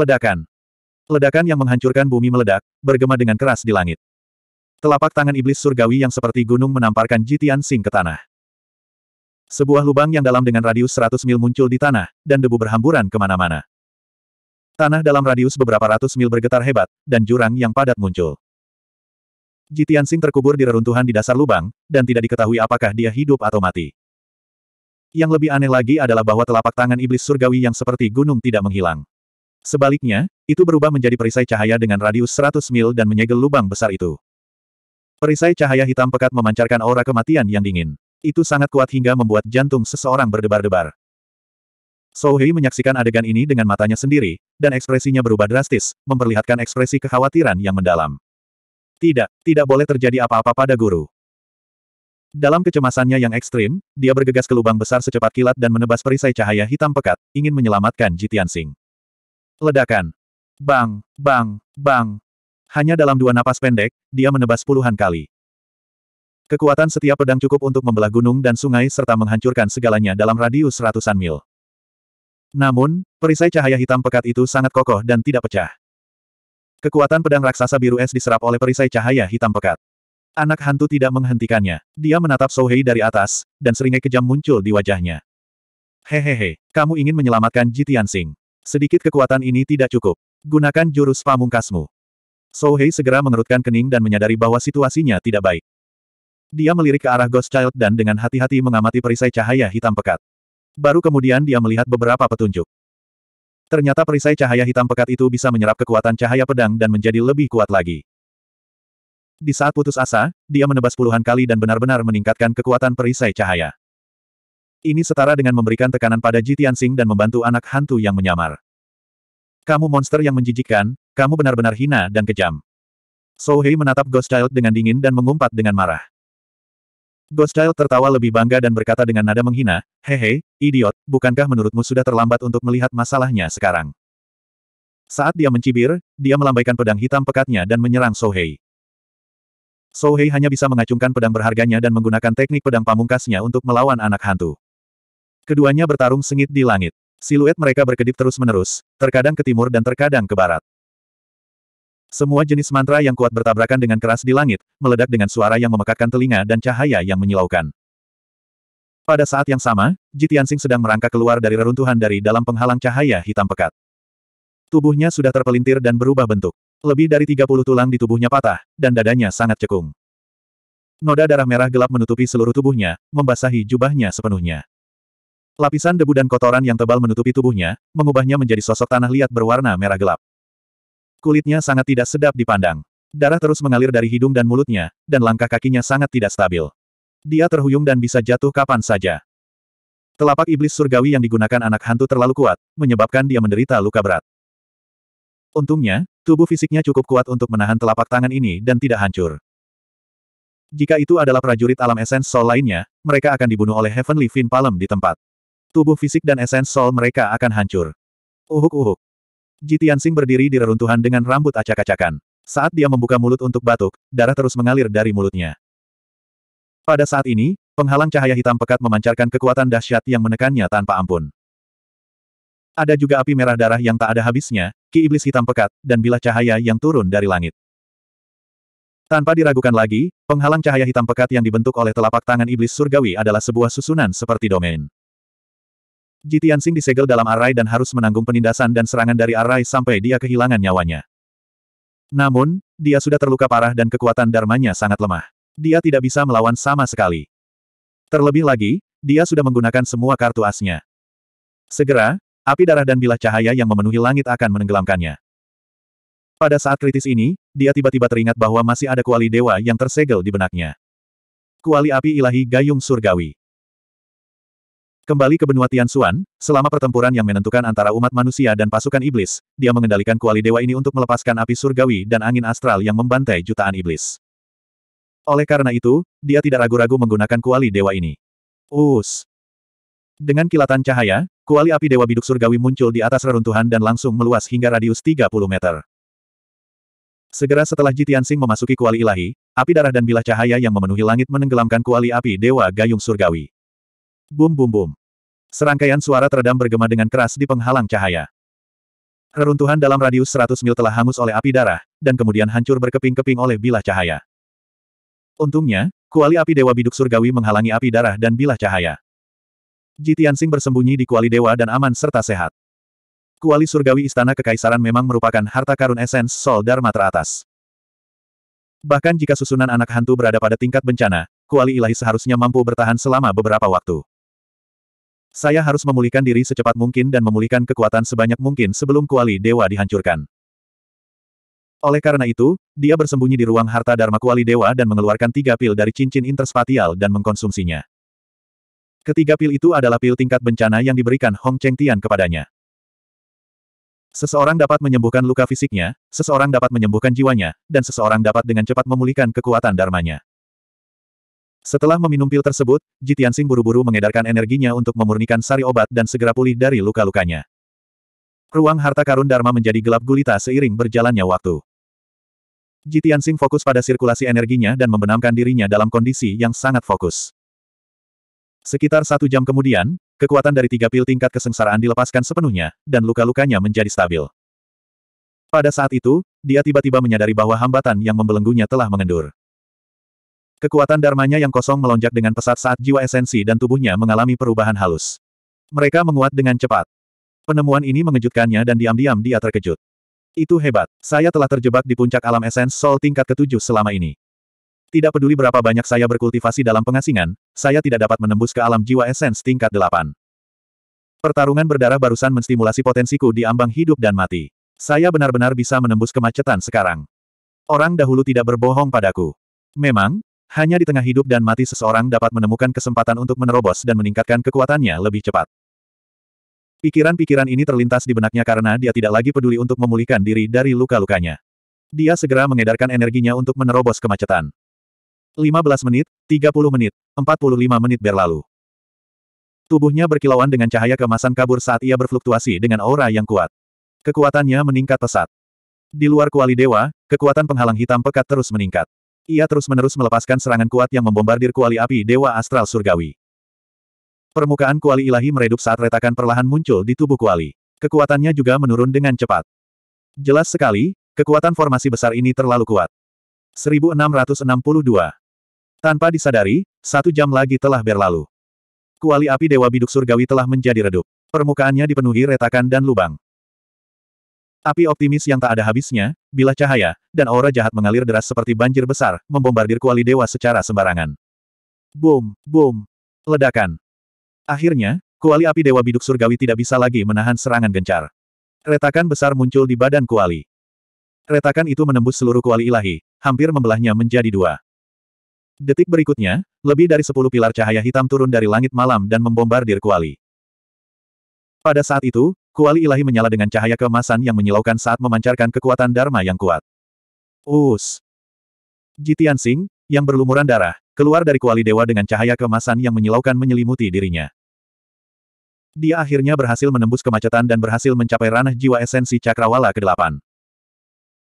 Ledakan. Ledakan yang menghancurkan bumi meledak, bergema dengan keras di langit. Telapak tangan iblis surgawi yang seperti gunung menamparkan Jitian Sing ke tanah. Sebuah lubang yang dalam dengan radius 100 mil muncul di tanah, dan debu berhamburan kemana-mana. Tanah dalam radius beberapa ratus mil bergetar hebat, dan jurang yang padat muncul. Jitian Sing terkubur di reruntuhan di dasar lubang, dan tidak diketahui apakah dia hidup atau mati. Yang lebih aneh lagi adalah bahwa telapak tangan iblis surgawi yang seperti gunung tidak menghilang. Sebaliknya, itu berubah menjadi perisai cahaya dengan radius 100 mil dan menyegel lubang besar itu. Perisai cahaya hitam pekat memancarkan aura kematian yang dingin. Itu sangat kuat hingga membuat jantung seseorang berdebar-debar. Sohei menyaksikan adegan ini dengan matanya sendiri, dan ekspresinya berubah drastis, memperlihatkan ekspresi kekhawatiran yang mendalam. Tidak, tidak boleh terjadi apa-apa pada guru. Dalam kecemasannya yang ekstrim, dia bergegas ke lubang besar secepat kilat dan menebas perisai cahaya hitam pekat, ingin menyelamatkan Jitian Singh. Ledakan. Bang, bang, bang. Hanya dalam dua napas pendek, dia menebas puluhan kali. Kekuatan setiap pedang cukup untuk membelah gunung dan sungai serta menghancurkan segalanya dalam radius ratusan mil. Namun, perisai cahaya hitam pekat itu sangat kokoh dan tidak pecah. Kekuatan pedang raksasa biru es diserap oleh perisai cahaya hitam pekat. Anak hantu tidak menghentikannya. Dia menatap Sohei dari atas, dan seringai kejam muncul di wajahnya. Hehehe, kamu ingin menyelamatkan Jitian Singh. Sedikit kekuatan ini tidak cukup. Gunakan jurus pamungkasmu. Sohei segera mengerutkan kening dan menyadari bahwa situasinya tidak baik. Dia melirik ke arah Ghost Child dan dengan hati-hati mengamati perisai cahaya hitam pekat. Baru kemudian dia melihat beberapa petunjuk. Ternyata perisai cahaya hitam pekat itu bisa menyerap kekuatan cahaya pedang dan menjadi lebih kuat lagi. Di saat putus asa, dia menebas puluhan kali dan benar-benar meningkatkan kekuatan perisai cahaya. Ini setara dengan memberikan tekanan pada Ji Tianxing dan membantu anak hantu yang menyamar. Kamu monster yang menjijikkan, kamu benar-benar hina dan kejam. Sohei Hei menatap Ghost Child dengan dingin dan mengumpat dengan marah. Ghost Child tertawa lebih bangga dan berkata dengan nada menghina, Hehe, idiot, bukankah menurutmu sudah terlambat untuk melihat masalahnya sekarang? Saat dia mencibir, dia melambaikan pedang hitam pekatnya dan menyerang Sohei. Hei. So Hei hanya bisa mengacungkan pedang berharganya dan menggunakan teknik pedang pamungkasnya untuk melawan anak hantu. Keduanya bertarung sengit di langit. Siluet mereka berkedip terus-menerus, terkadang ke timur dan terkadang ke barat. Semua jenis mantra yang kuat bertabrakan dengan keras di langit, meledak dengan suara yang memekakkan telinga dan cahaya yang menyilaukan. Pada saat yang sama, Jitiansing sedang merangkak keluar dari reruntuhan dari dalam penghalang cahaya hitam pekat. Tubuhnya sudah terpelintir dan berubah bentuk. Lebih dari 30 tulang di tubuhnya patah, dan dadanya sangat cekung. Noda darah merah gelap menutupi seluruh tubuhnya, membasahi jubahnya sepenuhnya. Lapisan debu dan kotoran yang tebal menutupi tubuhnya, mengubahnya menjadi sosok tanah liat berwarna merah gelap. Kulitnya sangat tidak sedap dipandang. Darah terus mengalir dari hidung dan mulutnya, dan langkah kakinya sangat tidak stabil. Dia terhuyung dan bisa jatuh kapan saja. Telapak iblis surgawi yang digunakan anak hantu terlalu kuat, menyebabkan dia menderita luka berat. Untungnya, tubuh fisiknya cukup kuat untuk menahan telapak tangan ini dan tidak hancur. Jika itu adalah prajurit alam esens soul lainnya, mereka akan dibunuh oleh Heavenly Fin Palem di tempat. Tubuh fisik dan esens soul mereka akan hancur. Uhuk-uhuk. Jitian Sing berdiri di reruntuhan dengan rambut acak-acakan. Saat dia membuka mulut untuk batuk, darah terus mengalir dari mulutnya. Pada saat ini, penghalang cahaya hitam pekat memancarkan kekuatan dahsyat yang menekannya tanpa ampun. Ada juga api merah darah yang tak ada habisnya, ki iblis hitam pekat, dan bilah cahaya yang turun dari langit. Tanpa diragukan lagi, penghalang cahaya hitam pekat yang dibentuk oleh telapak tangan iblis surgawi adalah sebuah susunan seperti domain. Jitian Sing disegel dalam arai dan harus menanggung penindasan dan serangan dari arai sampai dia kehilangan nyawanya. Namun, dia sudah terluka parah dan kekuatan darmanya sangat lemah. Dia tidak bisa melawan sama sekali. Terlebih lagi, dia sudah menggunakan semua kartu asnya. Segera, api darah dan bilah cahaya yang memenuhi langit akan menenggelamkannya. Pada saat kritis ini, dia tiba-tiba teringat bahwa masih ada kuali dewa yang tersegel di benaknya. Kuali api ilahi gayung surgawi. Kembali ke benua Tian Tianxuan, selama pertempuran yang menentukan antara umat manusia dan pasukan iblis, dia mengendalikan kuali dewa ini untuk melepaskan api surgawi dan angin astral yang membantai jutaan iblis. Oleh karena itu, dia tidak ragu-ragu menggunakan kuali dewa ini. Us. Dengan kilatan cahaya, kuali api dewa biduk surgawi muncul di atas reruntuhan dan langsung meluas hingga radius 30 meter. Segera setelah Jitiansing memasuki kuali ilahi, api darah dan bilah cahaya yang memenuhi langit menenggelamkan kuali api dewa gayung surgawi. Bum bum bum. Serangkaian suara teredam bergema dengan keras di penghalang cahaya. Reruntuhan dalam radius 100 mil telah hangus oleh api darah, dan kemudian hancur berkeping-keping oleh bilah cahaya. Untungnya, kuali api Dewa Biduk Surgawi menghalangi api darah dan bilah cahaya. Ji Tianxing bersembunyi di kuali dewa dan aman serta sehat. Kuali surgawi istana kekaisaran memang merupakan harta karun esens Sol Dharma teratas. Bahkan jika susunan anak hantu berada pada tingkat bencana, kuali ilahi seharusnya mampu bertahan selama beberapa waktu. Saya harus memulihkan diri secepat mungkin dan memulihkan kekuatan sebanyak mungkin sebelum kuali dewa dihancurkan. Oleh karena itu, dia bersembunyi di ruang harta Dharma kuali dewa dan mengeluarkan tiga pil dari cincin interspatial dan mengkonsumsinya. Ketiga pil itu adalah pil tingkat bencana yang diberikan Hong Cheng Tian kepadanya. Seseorang dapat menyembuhkan luka fisiknya, seseorang dapat menyembuhkan jiwanya, dan seseorang dapat dengan cepat memulihkan kekuatan dharmanya. Setelah meminum pil tersebut, Ji Tianxing buru-buru mengedarkan energinya untuk memurnikan sari obat dan segera pulih dari luka-lukanya. Ruang harta karun Dharma menjadi gelap gulita seiring berjalannya waktu. Ji Tianxing fokus pada sirkulasi energinya dan membenamkan dirinya dalam kondisi yang sangat fokus. Sekitar satu jam kemudian, kekuatan dari tiga pil tingkat kesengsaraan dilepaskan sepenuhnya, dan luka-lukanya menjadi stabil. Pada saat itu, dia tiba-tiba menyadari bahwa hambatan yang membelenggunya telah mengendur. Kekuatan darmanya yang kosong melonjak dengan pesat saat jiwa esensi dan tubuhnya mengalami perubahan halus. Mereka menguat dengan cepat. Penemuan ini mengejutkannya dan diam-diam dia terkejut. Itu hebat. Saya telah terjebak di puncak alam esens sol tingkat ketujuh selama ini. Tidak peduli berapa banyak saya berkultivasi dalam pengasingan, saya tidak dapat menembus ke alam jiwa esens tingkat delapan. Pertarungan berdarah barusan menstimulasi potensiku di ambang hidup dan mati. Saya benar-benar bisa menembus kemacetan sekarang. Orang dahulu tidak berbohong padaku. Memang, hanya di tengah hidup dan mati seseorang dapat menemukan kesempatan untuk menerobos dan meningkatkan kekuatannya lebih cepat. Pikiran-pikiran ini terlintas di benaknya karena dia tidak lagi peduli untuk memulihkan diri dari luka-lukanya. Dia segera mengedarkan energinya untuk menerobos kemacetan. 15 menit, 30 menit, 45 menit berlalu. Tubuhnya berkilauan dengan cahaya kemasan kabur saat ia berfluktuasi dengan aura yang kuat. Kekuatannya meningkat pesat. Di luar kuali dewa, kekuatan penghalang hitam pekat terus meningkat. Ia terus-menerus melepaskan serangan kuat yang membombardir kuali api Dewa Astral Surgawi. Permukaan kuali ilahi meredup saat retakan perlahan muncul di tubuh kuali. Kekuatannya juga menurun dengan cepat. Jelas sekali, kekuatan formasi besar ini terlalu kuat. 1662. Tanpa disadari, satu jam lagi telah berlalu. Kuali api Dewa Biduk Surgawi telah menjadi redup. Permukaannya dipenuhi retakan dan lubang. Api optimis yang tak ada habisnya, bila cahaya, dan aura jahat mengalir deras seperti banjir besar, membombardir kuali dewa secara sembarangan. Boom, boom, ledakan. Akhirnya, kuali api dewa biduk surgawi tidak bisa lagi menahan serangan gencar. Retakan besar muncul di badan kuali. Retakan itu menembus seluruh kuali ilahi, hampir membelahnya menjadi dua. Detik berikutnya, lebih dari sepuluh pilar cahaya hitam turun dari langit malam dan membombardir kuali. Pada saat itu, Kuali ilahi menyala dengan cahaya kemasan yang menyilaukan saat memancarkan kekuatan Dharma yang kuat. Us! Jitian Sing, yang berlumuran darah, keluar dari kuali dewa dengan cahaya kemasan yang menyilaukan menyelimuti dirinya. Dia akhirnya berhasil menembus kemacetan dan berhasil mencapai ranah jiwa esensi cakrawala ke-8.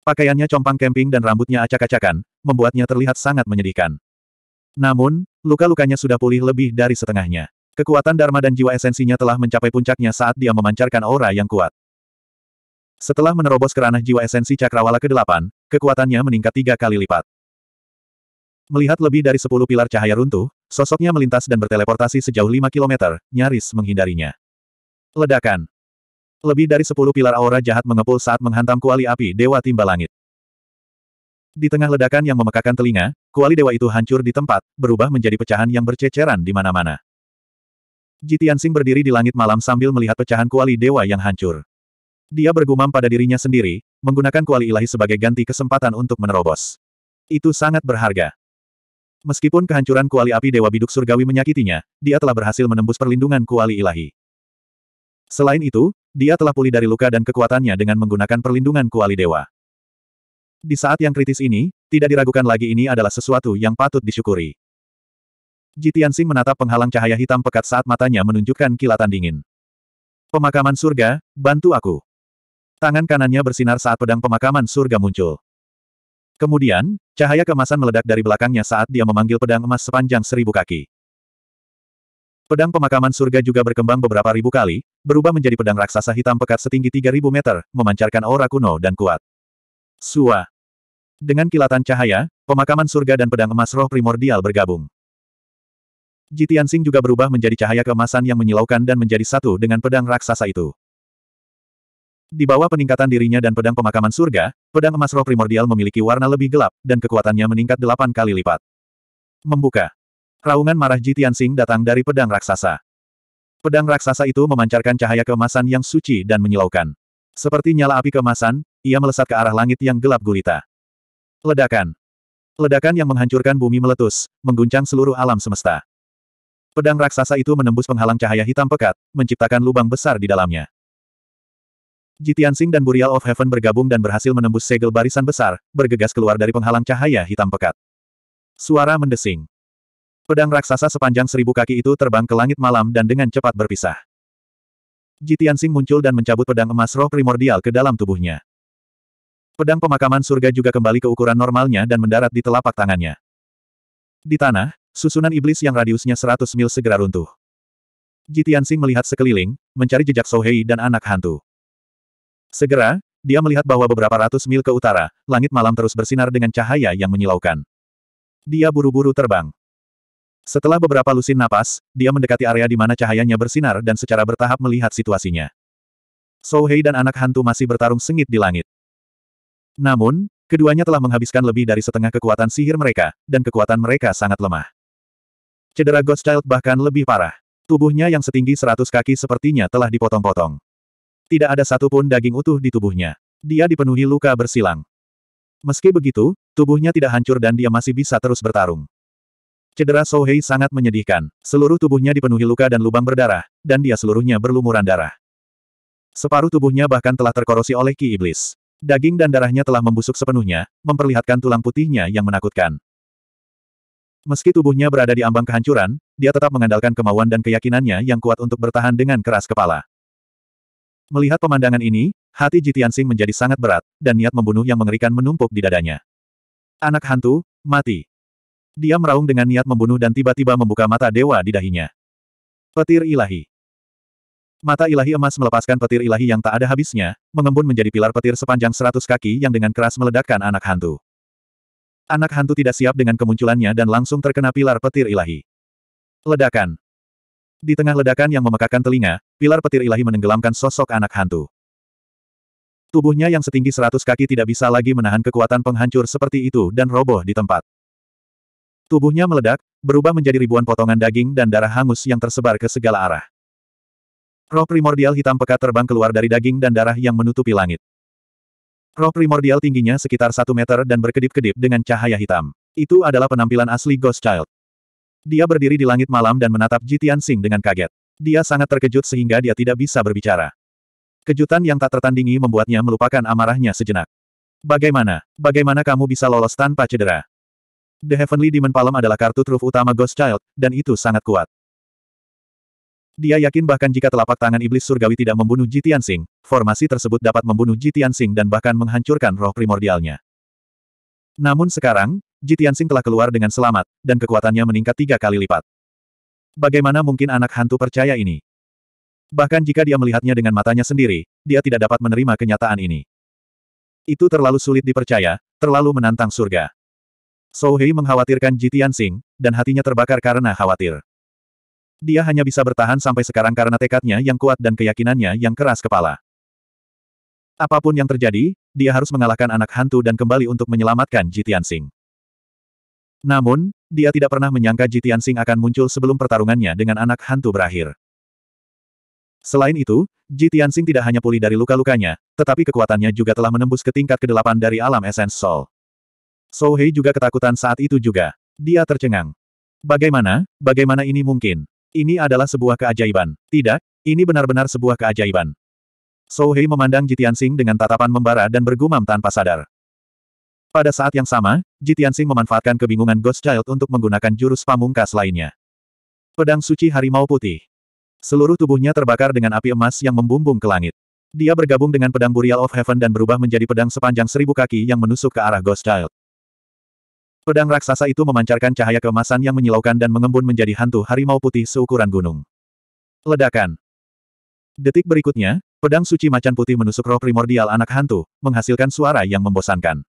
Pakaiannya compang kemping dan rambutnya acak-acakan, membuatnya terlihat sangat menyedihkan. Namun, luka-lukanya sudah pulih lebih dari setengahnya. Kekuatan Dharma dan jiwa esensinya telah mencapai puncaknya saat dia memancarkan aura yang kuat. Setelah menerobos ke ranah jiwa esensi cakrawala ke-8, kekuatannya meningkat tiga kali lipat. Melihat lebih dari sepuluh pilar cahaya runtuh, sosoknya melintas dan berteleportasi sejauh lima kilometer, nyaris menghindarinya. Ledakan. Lebih dari sepuluh pilar aura jahat mengepul saat menghantam kuali api Dewa Timba Langit. Di tengah ledakan yang memekakan telinga, kuali dewa itu hancur di tempat, berubah menjadi pecahan yang berceceran di mana-mana. Jitian Jitiansing berdiri di langit malam sambil melihat pecahan kuali dewa yang hancur. Dia bergumam pada dirinya sendiri, menggunakan kuali ilahi sebagai ganti kesempatan untuk menerobos. Itu sangat berharga. Meskipun kehancuran kuali api Dewa Biduk Surgawi menyakitinya, dia telah berhasil menembus perlindungan kuali ilahi. Selain itu, dia telah pulih dari luka dan kekuatannya dengan menggunakan perlindungan kuali dewa. Di saat yang kritis ini, tidak diragukan lagi ini adalah sesuatu yang patut disyukuri. Jitian Sing menatap penghalang cahaya hitam pekat saat matanya menunjukkan kilatan dingin. Pemakaman surga, bantu aku. Tangan kanannya bersinar saat pedang pemakaman surga muncul. Kemudian, cahaya kemasan meledak dari belakangnya saat dia memanggil pedang emas sepanjang seribu kaki. Pedang pemakaman surga juga berkembang beberapa ribu kali, berubah menjadi pedang raksasa hitam pekat setinggi 3000 meter, memancarkan aura kuno dan kuat. Sua. Dengan kilatan cahaya, pemakaman surga dan pedang emas roh primordial bergabung. Jitian Sing juga berubah menjadi cahaya kemasan yang menyilaukan dan menjadi satu dengan pedang raksasa itu. Di bawah peningkatan dirinya dan pedang pemakaman surga, pedang emas roh primordial memiliki warna lebih gelap, dan kekuatannya meningkat delapan kali lipat. Membuka. Raungan marah Jitian Sing datang dari pedang raksasa. Pedang raksasa itu memancarkan cahaya kemasan yang suci dan menyilaukan. Seperti nyala api kemasan. ia melesat ke arah langit yang gelap gulita. Ledakan. Ledakan yang menghancurkan bumi meletus, mengguncang seluruh alam semesta. Pedang raksasa itu menembus penghalang cahaya hitam pekat, menciptakan lubang besar di dalamnya. Jitiansing dan Burial of Heaven bergabung dan berhasil menembus segel barisan besar, bergegas keluar dari penghalang cahaya hitam pekat. Suara mendesing. Pedang raksasa sepanjang seribu kaki itu terbang ke langit malam dan dengan cepat berpisah. Jitiansing muncul dan mencabut pedang emas roh primordial ke dalam tubuhnya. Pedang pemakaman surga juga kembali ke ukuran normalnya dan mendarat di telapak tangannya. Di tanah, Susunan iblis yang radiusnya 100 mil segera runtuh. Jitiansing melihat sekeliling, mencari jejak Sohei dan anak hantu. Segera, dia melihat bahwa beberapa ratus mil ke utara, langit malam terus bersinar dengan cahaya yang menyilaukan. Dia buru-buru terbang. Setelah beberapa lusin napas, dia mendekati area di mana cahayanya bersinar dan secara bertahap melihat situasinya. Sohei dan anak hantu masih bertarung sengit di langit. Namun, keduanya telah menghabiskan lebih dari setengah kekuatan sihir mereka, dan kekuatan mereka sangat lemah. Cedera Ghost Child bahkan lebih parah. Tubuhnya yang setinggi seratus kaki sepertinya telah dipotong-potong. Tidak ada satupun daging utuh di tubuhnya. Dia dipenuhi luka bersilang. Meski begitu, tubuhnya tidak hancur dan dia masih bisa terus bertarung. Cedera Sohei sangat menyedihkan. Seluruh tubuhnya dipenuhi luka dan lubang berdarah, dan dia seluruhnya berlumuran darah. Separuh tubuhnya bahkan telah terkorosi oleh ki iblis. Daging dan darahnya telah membusuk sepenuhnya, memperlihatkan tulang putihnya yang menakutkan. Meski tubuhnya berada di ambang kehancuran, dia tetap mengandalkan kemauan dan keyakinannya yang kuat untuk bertahan dengan keras kepala. Melihat pemandangan ini, hati Jitiansing menjadi sangat berat, dan niat membunuh yang mengerikan menumpuk di dadanya. Anak hantu, mati. Dia meraung dengan niat membunuh dan tiba-tiba membuka mata dewa di dahinya. Petir ilahi. Mata ilahi emas melepaskan petir ilahi yang tak ada habisnya, mengembun menjadi pilar petir sepanjang seratus kaki yang dengan keras meledakkan anak hantu. Anak hantu tidak siap dengan kemunculannya dan langsung terkena pilar petir ilahi. Ledakan. Di tengah ledakan yang memekakan telinga, pilar petir ilahi menenggelamkan sosok anak hantu. Tubuhnya yang setinggi seratus kaki tidak bisa lagi menahan kekuatan penghancur seperti itu dan roboh di tempat. Tubuhnya meledak, berubah menjadi ribuan potongan daging dan darah hangus yang tersebar ke segala arah. Roh primordial hitam pekat terbang keluar dari daging dan darah yang menutupi langit. Roh primordial tingginya sekitar satu meter dan berkedip-kedip dengan cahaya hitam. Itu adalah penampilan asli Ghost Child. Dia berdiri di langit malam dan menatap Jitian Sing dengan kaget. Dia sangat terkejut sehingga dia tidak bisa berbicara. Kejutan yang tak tertandingi membuatnya melupakan amarahnya sejenak. Bagaimana? Bagaimana kamu bisa lolos tanpa cedera? The Heavenly Demon Palm adalah kartu truf utama Ghost Child, dan itu sangat kuat. Dia yakin bahkan jika telapak tangan iblis surgawi tidak membunuh Jitian Sing, formasi tersebut dapat membunuh Jitian Sing dan bahkan menghancurkan roh primordialnya. Namun sekarang, Jitian Sing telah keluar dengan selamat, dan kekuatannya meningkat tiga kali lipat. Bagaimana mungkin anak hantu percaya ini? Bahkan jika dia melihatnya dengan matanya sendiri, dia tidak dapat menerima kenyataan ini. Itu terlalu sulit dipercaya, terlalu menantang surga. Sohei mengkhawatirkan Jitian Sing, dan hatinya terbakar karena khawatir. Dia hanya bisa bertahan sampai sekarang karena tekadnya yang kuat dan keyakinannya yang keras kepala. Apapun yang terjadi, dia harus mengalahkan anak hantu dan kembali untuk menyelamatkan Jitian Sing. Namun, dia tidak pernah menyangka Jitian Sing akan muncul sebelum pertarungannya dengan anak hantu berakhir. Selain itu, Jitian Sing tidak hanya pulih dari luka-lukanya, tetapi kekuatannya juga telah menembus ke tingkat kedelapan dari alam esens Soul. Sohei juga ketakutan saat itu juga. Dia tercengang. Bagaimana, bagaimana ini mungkin? Ini adalah sebuah keajaiban. Tidak, ini benar-benar sebuah keajaiban. Sohei memandang Jitian dengan tatapan membara dan bergumam tanpa sadar. Pada saat yang sama, Jitian memanfaatkan kebingungan Ghost Child untuk menggunakan jurus pamungkas lainnya. Pedang Suci Harimau Putih. Seluruh tubuhnya terbakar dengan api emas yang membumbung ke langit. Dia bergabung dengan pedang Burial of Heaven dan berubah menjadi pedang sepanjang seribu kaki yang menusuk ke arah Ghost Child. Pedang raksasa itu memancarkan cahaya kemasan yang menyilaukan dan mengembun menjadi hantu harimau putih seukuran gunung. Ledakan. Detik berikutnya, pedang suci macan putih menusuk roh primordial anak hantu, menghasilkan suara yang membosankan.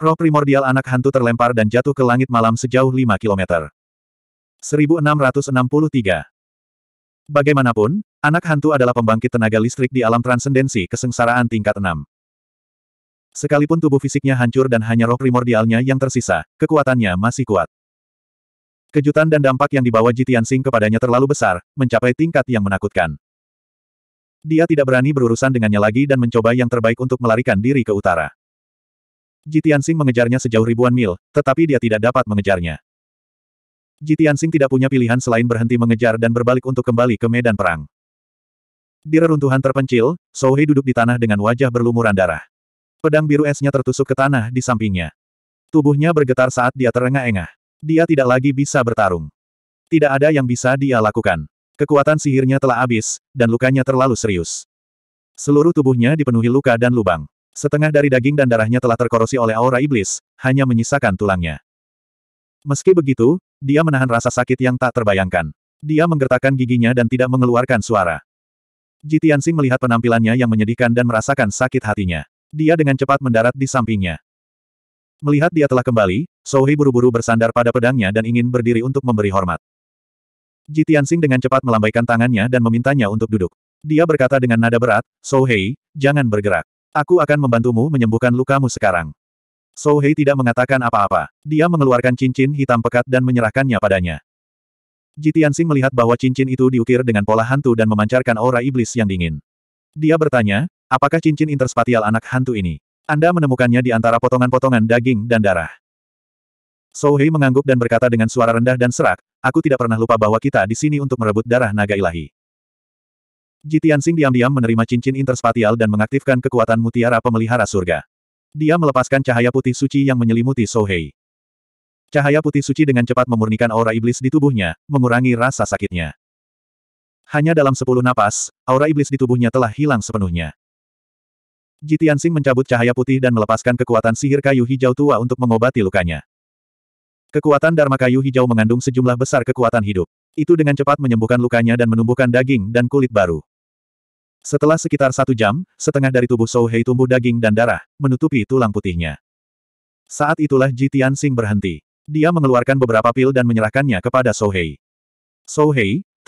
Roh primordial anak hantu terlempar dan jatuh ke langit malam sejauh 5 km. 1663. Bagaimanapun, anak hantu adalah pembangkit tenaga listrik di alam transendensi kesengsaraan tingkat 6. Sekalipun tubuh fisiknya hancur dan hanya roh primordialnya yang tersisa, kekuatannya masih kuat. Kejutan dan dampak yang dibawa Jitian Sing kepadanya terlalu besar, mencapai tingkat yang menakutkan. Dia tidak berani berurusan dengannya lagi dan mencoba yang terbaik untuk melarikan diri ke utara. Jitian Sing mengejarnya sejauh ribuan mil, tetapi dia tidak dapat mengejarnya. Jitian Sing tidak punya pilihan selain berhenti mengejar dan berbalik untuk kembali ke medan perang. Di reruntuhan terpencil, Sohei duduk di tanah dengan wajah berlumuran darah. Pedang biru esnya tertusuk ke tanah di sampingnya. Tubuhnya bergetar saat dia terengah-engah. Dia tidak lagi bisa bertarung. Tidak ada yang bisa dia lakukan. Kekuatan sihirnya telah habis, dan lukanya terlalu serius. Seluruh tubuhnya dipenuhi luka dan lubang. Setengah dari daging dan darahnya telah terkorosi oleh aura iblis, hanya menyisakan tulangnya. Meski begitu, dia menahan rasa sakit yang tak terbayangkan. Dia menggertakkan giginya dan tidak mengeluarkan suara. Jitiansing melihat penampilannya yang menyedihkan dan merasakan sakit hatinya. Dia dengan cepat mendarat di sampingnya. Melihat dia telah kembali, Sohei buru-buru bersandar pada pedangnya dan ingin berdiri untuk memberi hormat. Ji dengan cepat melambaikan tangannya dan memintanya untuk duduk. Dia berkata dengan nada berat, Sohei, jangan bergerak. Aku akan membantumu menyembuhkan lukamu sekarang. Sohei tidak mengatakan apa-apa. Dia mengeluarkan cincin hitam pekat dan menyerahkannya padanya. Jitiansing melihat bahwa cincin itu diukir dengan pola hantu dan memancarkan aura iblis yang dingin. Dia bertanya, Apakah cincin interspatial anak hantu ini? Anda menemukannya di antara potongan-potongan daging dan darah. Sohei mengangguk dan berkata dengan suara rendah dan serak, aku tidak pernah lupa bahwa kita di sini untuk merebut darah naga ilahi. Jitiansing diam-diam menerima cincin interspatial dan mengaktifkan kekuatan mutiara pemelihara surga. Dia melepaskan cahaya putih suci yang menyelimuti Sohei. Cahaya putih suci dengan cepat memurnikan aura iblis di tubuhnya, mengurangi rasa sakitnya. Hanya dalam sepuluh napas, aura iblis di tubuhnya telah hilang sepenuhnya. Jitian Sing mencabut cahaya putih dan melepaskan kekuatan sihir kayu hijau tua untuk mengobati lukanya. Kekuatan Dharma kayu hijau mengandung sejumlah besar kekuatan hidup. Itu dengan cepat menyembuhkan lukanya dan menumbuhkan daging dan kulit baru. Setelah sekitar satu jam, setengah dari tubuh Sou tumbuh daging dan darah, menutupi tulang putihnya. Saat itulah Jitian Sing berhenti. Dia mengeluarkan beberapa pil dan menyerahkannya kepada Sou Hei.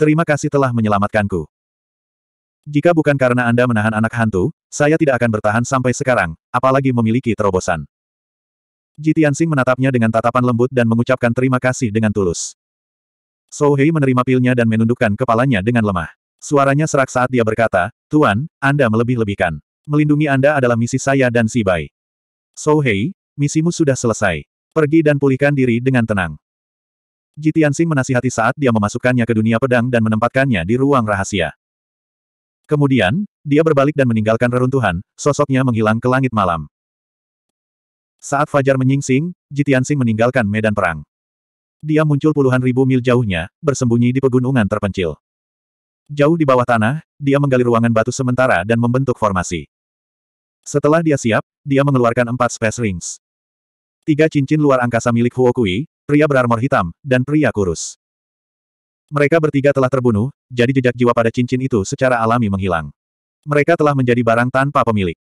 terima kasih telah menyelamatkanku. Jika bukan karena Anda menahan anak hantu, saya tidak akan bertahan sampai sekarang, apalagi memiliki terobosan. Jitiansing menatapnya dengan tatapan lembut dan mengucapkan terima kasih dengan tulus. Sohei menerima pilnya dan menundukkan kepalanya dengan lemah. Suaranya serak saat dia berkata, Tuan, Anda melebih-lebihkan. Melindungi Anda adalah misi saya dan si Bai. Sohei, misimu sudah selesai. Pergi dan pulihkan diri dengan tenang. Jitiansing menasihati saat dia memasukkannya ke dunia pedang dan menempatkannya di ruang rahasia. Kemudian, dia berbalik dan meninggalkan reruntuhan, sosoknya menghilang ke langit malam. Saat Fajar menyingsing, Jitiansing meninggalkan medan perang. Dia muncul puluhan ribu mil jauhnya, bersembunyi di pegunungan terpencil. Jauh di bawah tanah, dia menggali ruangan batu sementara dan membentuk formasi. Setelah dia siap, dia mengeluarkan empat space rings. Tiga cincin luar angkasa milik Huokui, pria berarmor hitam, dan pria kurus. Mereka bertiga telah terbunuh, jadi jejak jiwa pada cincin itu secara alami menghilang. Mereka telah menjadi barang tanpa pemilik.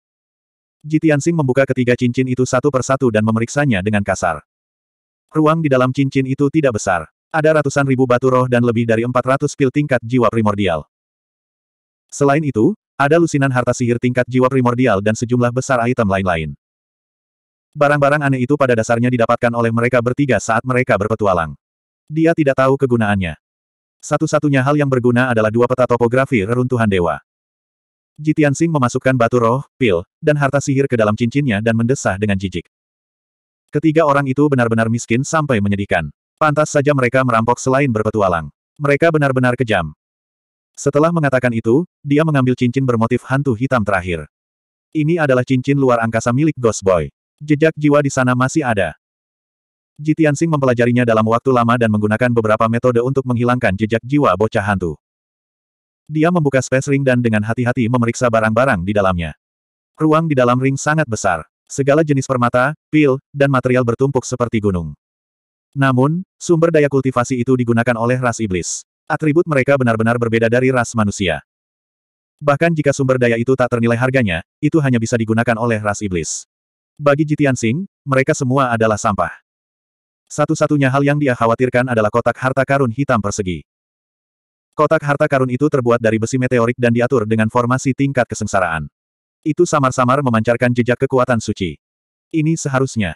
Jitiansing membuka ketiga cincin itu satu persatu dan memeriksanya dengan kasar. Ruang di dalam cincin itu tidak besar. Ada ratusan ribu batu roh dan lebih dari 400 pil tingkat jiwa primordial. Selain itu, ada lusinan harta sihir tingkat jiwa primordial dan sejumlah besar item lain-lain. Barang-barang aneh itu pada dasarnya didapatkan oleh mereka bertiga saat mereka berpetualang. Dia tidak tahu kegunaannya. Satu-satunya hal yang berguna adalah dua peta topografi reruntuhan dewa. Jitian Sing memasukkan batu roh, pil, dan harta sihir ke dalam cincinnya dan mendesah dengan jijik. Ketiga orang itu benar-benar miskin sampai menyedihkan. Pantas saja mereka merampok selain berpetualang. Mereka benar-benar kejam. Setelah mengatakan itu, dia mengambil cincin bermotif hantu hitam terakhir. Ini adalah cincin luar angkasa milik Ghost Boy. Jejak jiwa di sana masih ada. Jitiansing mempelajarinya dalam waktu lama dan menggunakan beberapa metode untuk menghilangkan jejak jiwa bocah hantu. Dia membuka space ring dan dengan hati-hati memeriksa barang-barang di dalamnya. Ruang di dalam ring sangat besar. Segala jenis permata, pil, dan material bertumpuk seperti gunung. Namun, sumber daya kultivasi itu digunakan oleh ras iblis. Atribut mereka benar-benar berbeda dari ras manusia. Bahkan jika sumber daya itu tak ternilai harganya, itu hanya bisa digunakan oleh ras iblis. Bagi Jitian Sing, mereka semua adalah sampah. Satu-satunya hal yang dia khawatirkan adalah kotak harta karun hitam persegi. Kotak harta karun itu terbuat dari besi meteorik dan diatur dengan formasi tingkat kesengsaraan. Itu samar-samar memancarkan jejak kekuatan suci. Ini seharusnya.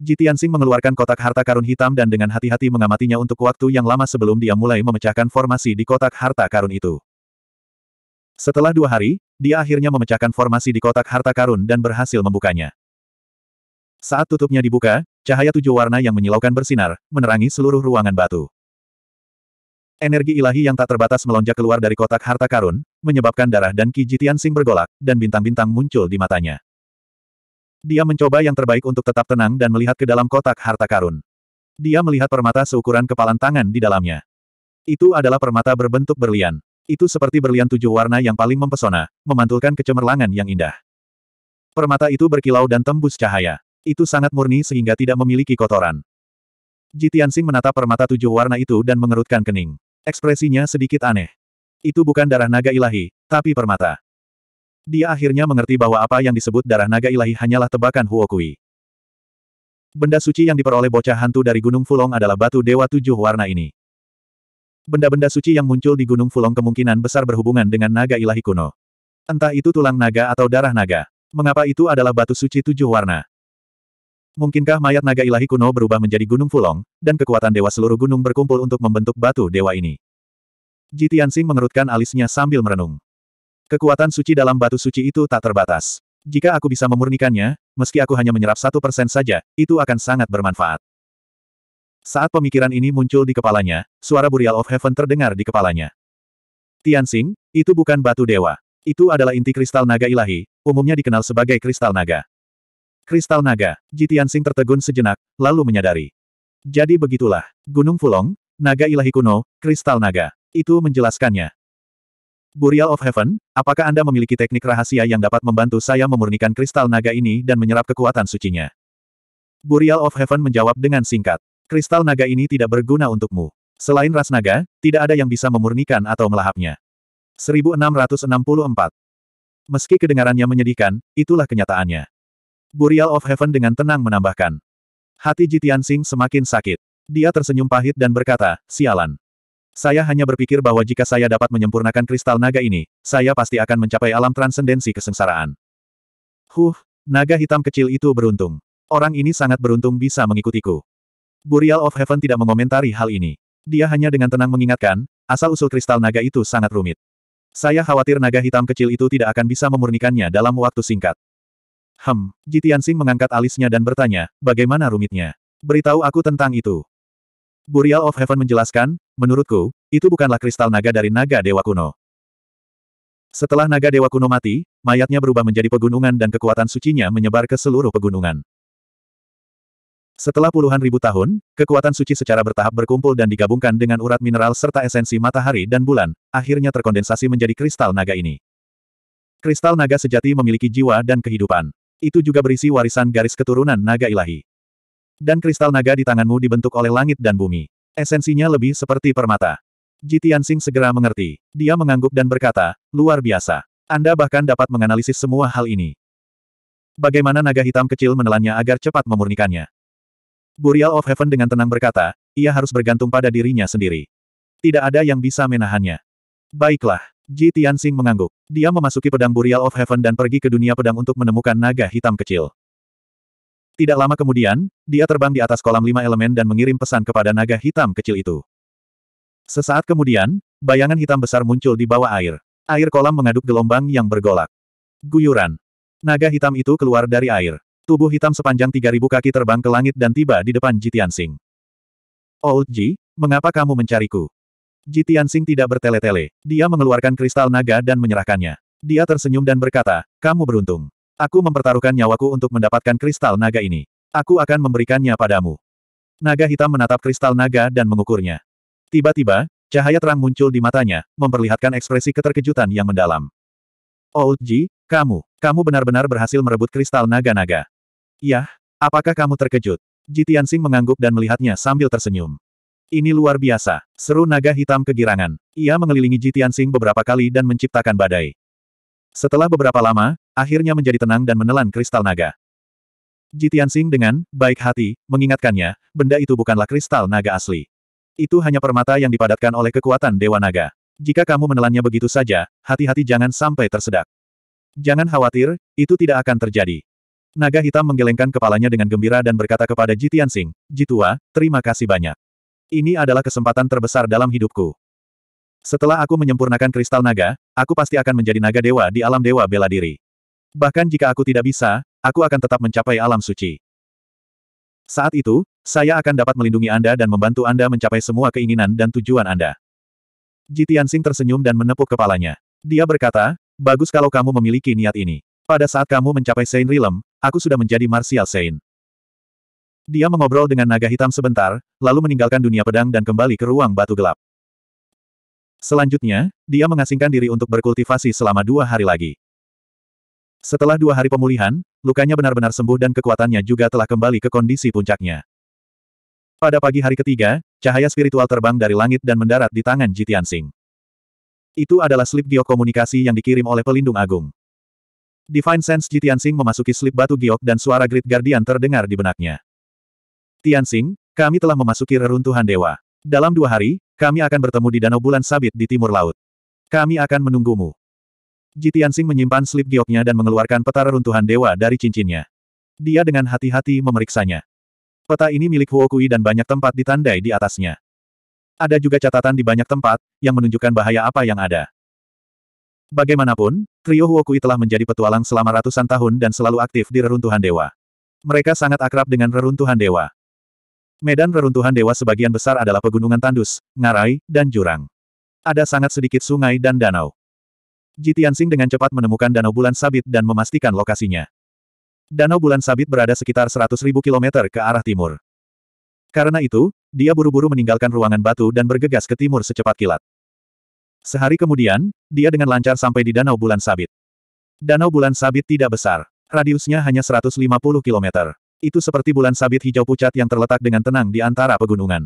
Jitian Sing mengeluarkan kotak harta karun hitam dan dengan hati-hati mengamatinya untuk waktu yang lama sebelum dia mulai memecahkan formasi di kotak harta karun itu. Setelah dua hari, dia akhirnya memecahkan formasi di kotak harta karun dan berhasil membukanya. Saat tutupnya dibuka, cahaya tujuh warna yang menyilaukan bersinar, menerangi seluruh ruangan batu. Energi ilahi yang tak terbatas melonjak keluar dari kotak harta karun, menyebabkan darah dan Qi sing bergolak, dan bintang-bintang muncul di matanya. Dia mencoba yang terbaik untuk tetap tenang dan melihat ke dalam kotak harta karun. Dia melihat permata seukuran kepalan tangan di dalamnya. Itu adalah permata berbentuk berlian. Itu seperti berlian tujuh warna yang paling mempesona, memantulkan kecemerlangan yang indah. Permata itu berkilau dan tembus cahaya. Itu sangat murni sehingga tidak memiliki kotoran. Jitiansing menatap permata tujuh warna itu dan mengerutkan kening. Ekspresinya sedikit aneh. Itu bukan darah naga ilahi, tapi permata. Dia akhirnya mengerti bahwa apa yang disebut darah naga ilahi hanyalah tebakan Huokui. Benda suci yang diperoleh bocah hantu dari Gunung Fulong adalah batu dewa tujuh warna ini. Benda-benda suci yang muncul di Gunung Fulong kemungkinan besar berhubungan dengan naga ilahi kuno. Entah itu tulang naga atau darah naga. Mengapa itu adalah batu suci tujuh warna? Mungkinkah mayat naga ilahi kuno berubah menjadi gunung Fulong, dan kekuatan dewa seluruh gunung berkumpul untuk membentuk batu dewa ini? Jitiansing mengerutkan alisnya sambil merenung. Kekuatan suci dalam batu suci itu tak terbatas. Jika aku bisa memurnikannya, meski aku hanya menyerap satu persen saja, itu akan sangat bermanfaat. Saat pemikiran ini muncul di kepalanya, suara Burial of Heaven terdengar di kepalanya. Tianxing, itu bukan batu dewa. Itu adalah inti kristal naga ilahi, umumnya dikenal sebagai kristal naga. Kristal naga, Jitian Sing tertegun sejenak, lalu menyadari. Jadi begitulah, Gunung Fulong, naga ilahi kuno, kristal naga. Itu menjelaskannya. Burial of Heaven, apakah Anda memiliki teknik rahasia yang dapat membantu saya memurnikan kristal naga ini dan menyerap kekuatan sucinya? Burial of Heaven menjawab dengan singkat. Kristal naga ini tidak berguna untukmu. Selain ras naga, tidak ada yang bisa memurnikan atau melahapnya. 1664 Meski kedengarannya menyedihkan, itulah kenyataannya. Burial of Heaven dengan tenang menambahkan. Hati Jitian Sing semakin sakit. Dia tersenyum pahit dan berkata, sialan. Saya hanya berpikir bahwa jika saya dapat menyempurnakan kristal naga ini, saya pasti akan mencapai alam transendensi kesengsaraan. Huh, naga hitam kecil itu beruntung. Orang ini sangat beruntung bisa mengikutiku. Burial of Heaven tidak mengomentari hal ini. Dia hanya dengan tenang mengingatkan, asal-usul kristal naga itu sangat rumit. Saya khawatir naga hitam kecil itu tidak akan bisa memurnikannya dalam waktu singkat. Hem, Jitiansing mengangkat alisnya dan bertanya, bagaimana rumitnya? Beritahu aku tentang itu. Burial of Heaven menjelaskan, menurutku, itu bukanlah kristal naga dari naga dewa kuno. Setelah naga dewa kuno mati, mayatnya berubah menjadi pegunungan dan kekuatan sucinya menyebar ke seluruh pegunungan. Setelah puluhan ribu tahun, kekuatan suci secara bertahap berkumpul dan digabungkan dengan urat mineral serta esensi matahari dan bulan, akhirnya terkondensasi menjadi kristal naga ini. Kristal naga sejati memiliki jiwa dan kehidupan. Itu juga berisi warisan garis keturunan naga ilahi. Dan kristal naga di tanganmu dibentuk oleh langit dan bumi. Esensinya lebih seperti permata. Jitiansing segera mengerti. Dia mengangguk dan berkata, luar biasa. Anda bahkan dapat menganalisis semua hal ini. Bagaimana naga hitam kecil menelannya agar cepat memurnikannya. Burial of Heaven dengan tenang berkata, ia harus bergantung pada dirinya sendiri. Tidak ada yang bisa menahannya. Baiklah. Ji Tianxing mengangguk. Dia memasuki pedang Burial of Heaven dan pergi ke dunia pedang untuk menemukan naga hitam kecil. Tidak lama kemudian, dia terbang di atas kolam lima elemen dan mengirim pesan kepada naga hitam kecil itu. Sesaat kemudian, bayangan hitam besar muncul di bawah air. Air kolam mengaduk gelombang yang bergolak. Guyuran. Naga hitam itu keluar dari air. Tubuh hitam sepanjang 3000 kaki terbang ke langit dan tiba di depan Ji Tianxing. Old Ji, mengapa kamu mencariku? Jitian Tianxing tidak bertele-tele. Dia mengeluarkan kristal naga dan menyerahkannya. Dia tersenyum dan berkata, kamu beruntung. Aku mempertaruhkan nyawaku untuk mendapatkan kristal naga ini. Aku akan memberikannya padamu. Naga hitam menatap kristal naga dan mengukurnya. Tiba-tiba, cahaya terang muncul di matanya, memperlihatkan ekspresi keterkejutan yang mendalam. Old Ji, kamu, kamu benar-benar berhasil merebut kristal naga-naga. Yah, apakah kamu terkejut? Jitian Tianxing mengangguk dan melihatnya sambil tersenyum. Ini luar biasa, seru naga hitam kegirangan. Ia mengelilingi Jitian Jitiansing beberapa kali dan menciptakan badai. Setelah beberapa lama, akhirnya menjadi tenang dan menelan kristal naga. Jitian Jitiansing dengan baik hati mengingatkannya, benda itu bukanlah kristal naga asli. Itu hanya permata yang dipadatkan oleh kekuatan dewa naga. Jika kamu menelannya begitu saja, hati-hati jangan sampai tersedak. Jangan khawatir, itu tidak akan terjadi. Naga hitam menggelengkan kepalanya dengan gembira dan berkata kepada Jitian Jitiansing, Jitua, terima kasih banyak. Ini adalah kesempatan terbesar dalam hidupku. Setelah aku menyempurnakan kristal naga, aku pasti akan menjadi naga dewa di alam dewa bela diri. Bahkan jika aku tidak bisa, aku akan tetap mencapai alam suci. Saat itu, saya akan dapat melindungi Anda dan membantu Anda mencapai semua keinginan dan tujuan Anda. Jitiansing tersenyum dan menepuk kepalanya. Dia berkata, bagus kalau kamu memiliki niat ini. Pada saat kamu mencapai Saint Realm, aku sudah menjadi Martial Saint. Dia mengobrol dengan naga hitam sebentar, lalu meninggalkan dunia pedang dan kembali ke ruang batu gelap. Selanjutnya, dia mengasingkan diri untuk berkultivasi selama dua hari lagi. Setelah dua hari pemulihan, lukanya benar-benar sembuh dan kekuatannya juga telah kembali ke kondisi puncaknya. Pada pagi hari ketiga, cahaya spiritual terbang dari langit dan mendarat di tangan Jitian Sing. Itu adalah slip giok komunikasi yang dikirim oleh pelindung agung. Divine Sense Jitian Sing memasuki slip batu giok dan suara Great Guardian terdengar di benaknya. Tianxing, kami telah memasuki reruntuhan dewa. Dalam dua hari, kami akan bertemu di Danau Bulan Sabit di timur laut. Kami akan menunggumu. Ji Tianxing menyimpan slip gioknya dan mengeluarkan peta reruntuhan dewa dari cincinnya. Dia dengan hati-hati memeriksanya. Peta ini milik Huo Kui dan banyak tempat ditandai di atasnya. Ada juga catatan di banyak tempat, yang menunjukkan bahaya apa yang ada. Bagaimanapun, trio Huokui telah menjadi petualang selama ratusan tahun dan selalu aktif di reruntuhan dewa. Mereka sangat akrab dengan reruntuhan dewa. Medan reruntuhan dewa sebagian besar adalah pegunungan tandus, ngarai, dan jurang. Ada sangat sedikit sungai dan danau. Jitiansing dengan cepat menemukan Danau Bulan Sabit dan memastikan lokasinya. Danau Bulan Sabit berada sekitar 100.000 km ke arah timur. Karena itu, dia buru-buru meninggalkan ruangan batu dan bergegas ke timur secepat kilat. Sehari kemudian, dia dengan lancar sampai di Danau Bulan Sabit. Danau Bulan Sabit tidak besar. Radiusnya hanya 150 km. Itu seperti bulan sabit hijau pucat yang terletak dengan tenang di antara pegunungan.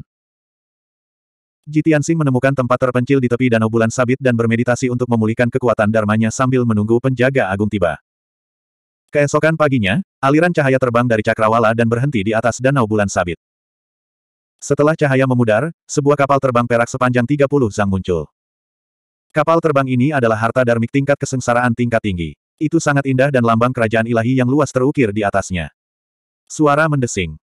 Jitiansing menemukan tempat terpencil di tepi danau bulan sabit dan bermeditasi untuk memulihkan kekuatan dharmanya sambil menunggu penjaga agung tiba. Keesokan paginya, aliran cahaya terbang dari Cakrawala dan berhenti di atas danau bulan sabit. Setelah cahaya memudar, sebuah kapal terbang perak sepanjang 30 zang muncul. Kapal terbang ini adalah harta darmik tingkat kesengsaraan tingkat tinggi. Itu sangat indah dan lambang kerajaan ilahi yang luas terukir di atasnya. Suara mendesing.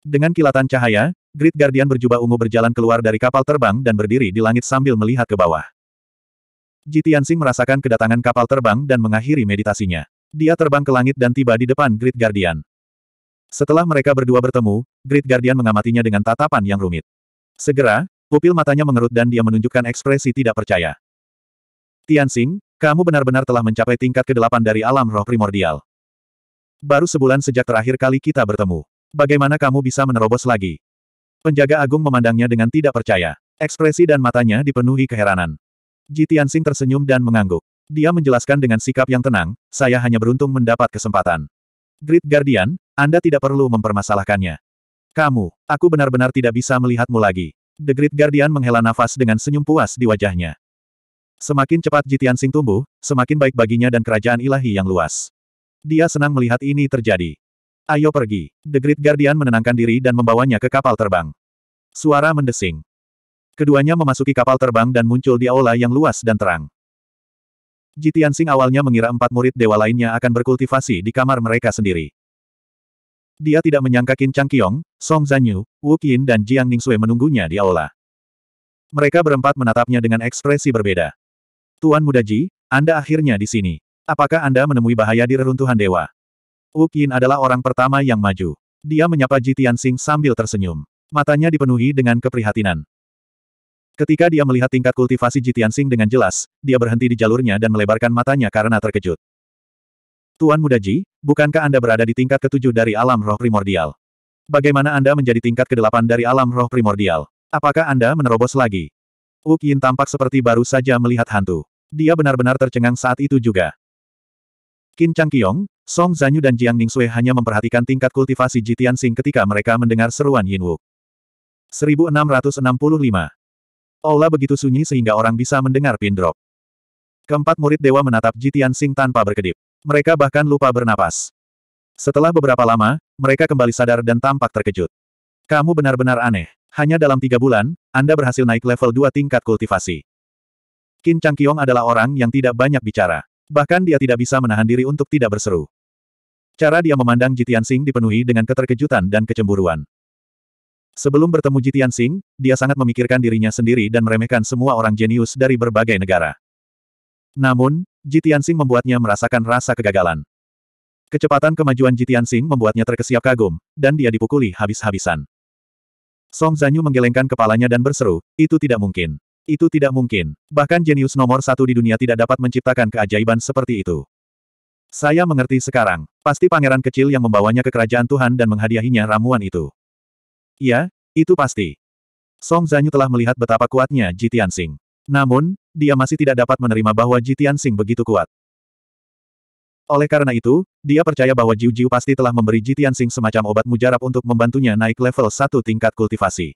Dengan kilatan cahaya, Great Guardian berjubah ungu berjalan keluar dari kapal terbang dan berdiri di langit sambil melihat ke bawah. Jitiansing merasakan kedatangan kapal terbang dan mengakhiri meditasinya. Dia terbang ke langit dan tiba di depan Great Guardian. Setelah mereka berdua bertemu, Great Guardian mengamatinya dengan tatapan yang rumit. Segera, pupil matanya mengerut dan dia menunjukkan ekspresi tidak percaya. Tianxing, kamu benar-benar telah mencapai tingkat ke-8 dari alam roh primordial. Baru sebulan sejak terakhir kali kita bertemu. Bagaimana kamu bisa menerobos lagi? Penjaga agung memandangnya dengan tidak percaya. Ekspresi dan matanya dipenuhi keheranan. Ji tersenyum dan mengangguk. Dia menjelaskan dengan sikap yang tenang, saya hanya beruntung mendapat kesempatan. Great Guardian, Anda tidak perlu mempermasalahkannya. Kamu, aku benar-benar tidak bisa melihatmu lagi. The Great Guardian menghela nafas dengan senyum puas di wajahnya. Semakin cepat Jitian tumbuh, semakin baik baginya dan kerajaan ilahi yang luas. Dia senang melihat ini terjadi. Ayo pergi. The Great Guardian menenangkan diri dan membawanya ke kapal terbang. Suara mendesing. Keduanya memasuki kapal terbang dan muncul di aula yang luas dan terang. Jitian Sing awalnya mengira empat murid dewa lainnya akan berkultivasi di kamar mereka sendiri. Dia tidak menyangka Qin Chang Qiong, Song Zanyu, Wu Qin dan Jiang Ningsue menunggunya di aula. Mereka berempat menatapnya dengan ekspresi berbeda. Tuan Muda Ji, Anda akhirnya di sini. Apakah Anda menemui bahaya di reruntuhan dewa? Wu Qin adalah orang pertama yang maju. Dia menyapa Ji Tianxing sambil tersenyum. Matanya dipenuhi dengan keprihatinan. Ketika dia melihat tingkat kultivasi Ji Tianxing dengan jelas, dia berhenti di jalurnya dan melebarkan matanya karena terkejut. Tuan Muda Ji, bukankah Anda berada di tingkat ketujuh dari alam roh primordial? Bagaimana Anda menjadi tingkat kedelapan dari alam roh primordial? Apakah Anda menerobos lagi? Wu Qin tampak seperti baru saja melihat hantu. Dia benar-benar tercengang saat itu juga. Qin Chang Qiong, Song Zanyu dan Jiang Ningxue hanya memperhatikan tingkat kultivasi Jitian ketika mereka mendengar seruan Yin Wu. 1665. Aula begitu sunyi sehingga orang bisa mendengar pin drop. Keempat murid dewa menatap Jitian tanpa berkedip. Mereka bahkan lupa bernapas. Setelah beberapa lama, mereka kembali sadar dan tampak terkejut. Kamu benar-benar aneh. Hanya dalam tiga bulan, Anda berhasil naik level dua tingkat kultivasi. Qin Changqiong adalah orang yang tidak banyak bicara. Bahkan dia tidak bisa menahan diri untuk tidak berseru. Cara dia memandang Jitian Sing dipenuhi dengan keterkejutan dan kecemburuan. Sebelum bertemu Jitian Sing, dia sangat memikirkan dirinya sendiri dan meremehkan semua orang jenius dari berbagai negara. Namun, Jitian Sing membuatnya merasakan rasa kegagalan. Kecepatan kemajuan Jitian Sing membuatnya terkesiap kagum, dan dia dipukuli habis-habisan. Song Zanyu menggelengkan kepalanya dan berseru, itu tidak mungkin. Itu tidak mungkin. Bahkan jenius nomor satu di dunia tidak dapat menciptakan keajaiban seperti itu. Saya mengerti sekarang. Pasti pangeran kecil yang membawanya ke kerajaan Tuhan dan menghadiahinya ramuan itu. Ya, itu pasti. Song Zanyu telah melihat betapa kuatnya Jitian Sing. Namun, dia masih tidak dapat menerima bahwa Jitian Sing begitu kuat. Oleh karena itu, dia percaya bahwa Jiu Jiu pasti telah memberi Jitian Sing semacam obat mujarab untuk membantunya naik level satu tingkat kultivasi.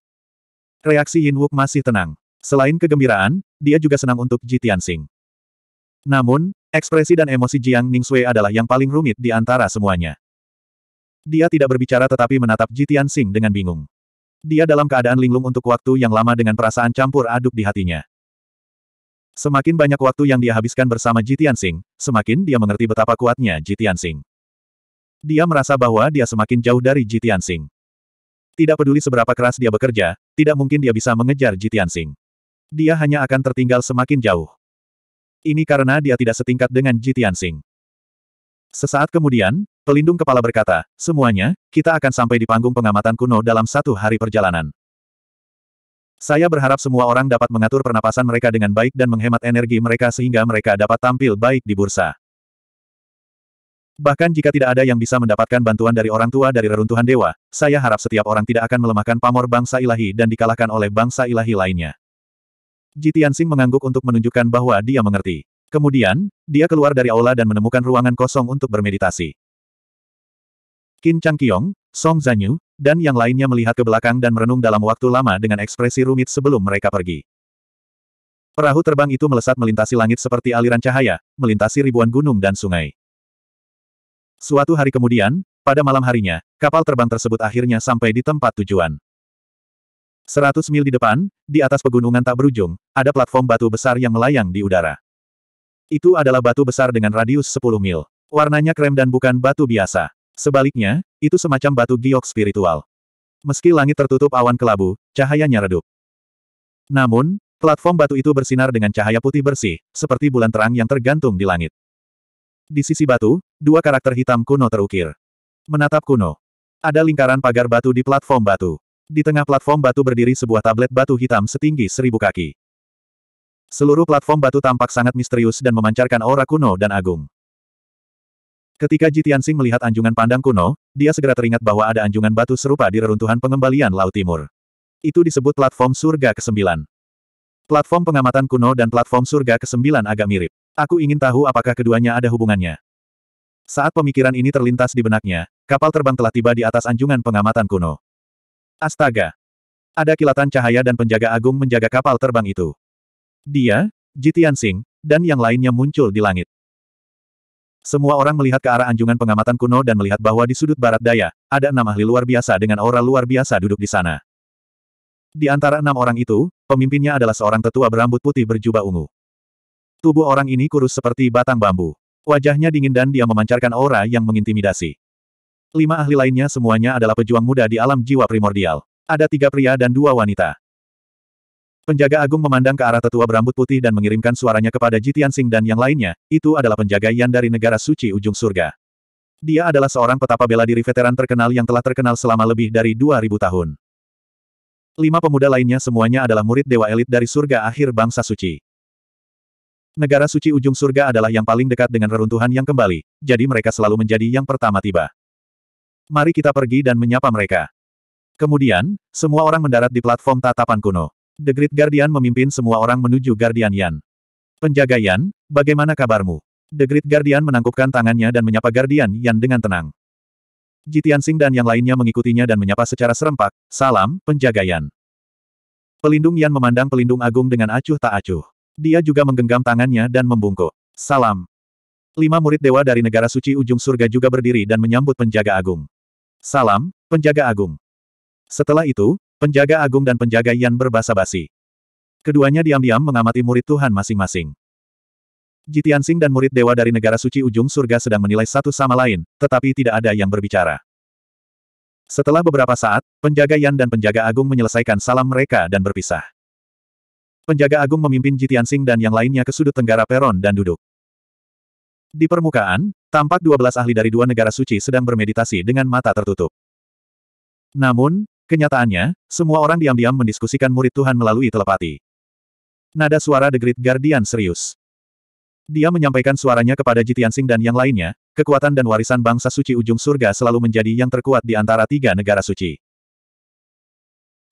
Reaksi Yin Wuk masih tenang. Selain kegembiraan, dia juga senang untuk Ji Tianxing. Namun, ekspresi dan emosi Jiang Ningxue adalah yang paling rumit di antara semuanya. Dia tidak berbicara tetapi menatap Ji Tianxing dengan bingung. Dia dalam keadaan linglung untuk waktu yang lama dengan perasaan campur aduk di hatinya. Semakin banyak waktu yang dia habiskan bersama Ji Tianxing, semakin dia mengerti betapa kuatnya Ji Tianxing. Dia merasa bahwa dia semakin jauh dari Ji Tianxing. Tidak peduli seberapa keras dia bekerja, tidak mungkin dia bisa mengejar Ji Tianxing dia hanya akan tertinggal semakin jauh. Ini karena dia tidak setingkat dengan Ji Tianxing. Sesaat kemudian, pelindung kepala berkata, semuanya, kita akan sampai di panggung pengamatan kuno dalam satu hari perjalanan. Saya berharap semua orang dapat mengatur pernapasan mereka dengan baik dan menghemat energi mereka sehingga mereka dapat tampil baik di bursa. Bahkan jika tidak ada yang bisa mendapatkan bantuan dari orang tua dari reruntuhan dewa, saya harap setiap orang tidak akan melemahkan pamor bangsa ilahi dan dikalahkan oleh bangsa ilahi lainnya. Ji Tianxing mengangguk untuk menunjukkan bahwa dia mengerti. Kemudian, dia keluar dari aula dan menemukan ruangan kosong untuk bermeditasi. Qin Changqiong, Song Zanyu, dan yang lainnya melihat ke belakang dan merenung dalam waktu lama dengan ekspresi rumit sebelum mereka pergi. Perahu terbang itu melesat melintasi langit seperti aliran cahaya, melintasi ribuan gunung dan sungai. Suatu hari kemudian, pada malam harinya, kapal terbang tersebut akhirnya sampai di tempat tujuan. Seratus mil di depan, di atas pegunungan tak berujung, ada platform batu besar yang melayang di udara. Itu adalah batu besar dengan radius 10 mil. Warnanya krem dan bukan batu biasa. Sebaliknya, itu semacam batu giok spiritual. Meski langit tertutup awan kelabu, cahayanya redup. Namun, platform batu itu bersinar dengan cahaya putih bersih, seperti bulan terang yang tergantung di langit. Di sisi batu, dua karakter hitam kuno terukir. Menatap kuno. Ada lingkaran pagar batu di platform batu. Di tengah platform batu berdiri sebuah tablet batu hitam setinggi seribu kaki. Seluruh platform batu tampak sangat misterius dan memancarkan aura kuno dan agung. Ketika Jitiansing melihat anjungan pandang kuno, dia segera teringat bahwa ada anjungan batu serupa di reruntuhan pengembalian Laut Timur. Itu disebut platform surga ke-9. Platform pengamatan kuno dan platform surga ke-9 agak mirip. Aku ingin tahu apakah keduanya ada hubungannya. Saat pemikiran ini terlintas di benaknya, kapal terbang telah tiba di atas anjungan pengamatan kuno. Astaga! Ada kilatan cahaya dan penjaga agung menjaga kapal terbang itu. Dia, Jitian Singh, dan yang lainnya muncul di langit. Semua orang melihat ke arah anjungan pengamatan kuno dan melihat bahwa di sudut barat daya, ada enam ahli luar biasa dengan aura luar biasa duduk di sana. Di antara enam orang itu, pemimpinnya adalah seorang tetua berambut putih berjubah ungu. Tubuh orang ini kurus seperti batang bambu. Wajahnya dingin dan dia memancarkan aura yang mengintimidasi. Lima ahli lainnya semuanya adalah pejuang muda di alam jiwa primordial. Ada tiga pria dan dua wanita. Penjaga agung memandang ke arah tetua berambut putih dan mengirimkan suaranya kepada Jitian Sing dan yang lainnya, itu adalah penjaga Yan dari negara suci ujung surga. Dia adalah seorang petapa bela diri veteran terkenal yang telah terkenal selama lebih dari 2000 tahun. Lima pemuda lainnya semuanya adalah murid dewa elit dari surga akhir bangsa suci. Negara suci ujung surga adalah yang paling dekat dengan reruntuhan yang kembali, jadi mereka selalu menjadi yang pertama tiba. Mari kita pergi dan menyapa mereka. Kemudian, semua orang mendarat di platform tatapan kuno. The Great Guardian memimpin semua orang menuju Guardian Yan. Penjaga Yan, bagaimana kabarmu? The Great Guardian menangkupkan tangannya dan menyapa Guardian Yan dengan tenang. Jitian Sing dan yang lainnya mengikutinya dan menyapa secara serempak, salam, penjaga Yan. Pelindung Yan memandang pelindung agung dengan acuh tak acuh. Dia juga menggenggam tangannya dan membungkuk. Salam. Lima murid dewa dari negara suci ujung surga juga berdiri dan menyambut penjaga agung. Salam, penjaga agung. Setelah itu, penjaga agung dan penjaga Yan berbasa-basi. Keduanya diam-diam mengamati murid Tuhan masing-masing. Jitiansing dan murid dewa dari negara suci ujung surga sedang menilai satu sama lain, tetapi tidak ada yang berbicara. Setelah beberapa saat, penjaga Yan dan penjaga agung menyelesaikan salam mereka dan berpisah. Penjaga agung memimpin Jitiansing dan yang lainnya ke sudut tenggara peron dan duduk. Di permukaan, tampak 12 ahli dari dua negara suci sedang bermeditasi dengan mata tertutup. Namun, kenyataannya, semua orang diam-diam mendiskusikan murid Tuhan melalui telepati. Nada suara The Great Guardian serius. Dia menyampaikan suaranya kepada Jitian Jitiansing dan yang lainnya, kekuatan dan warisan bangsa suci ujung surga selalu menjadi yang terkuat di antara tiga negara suci.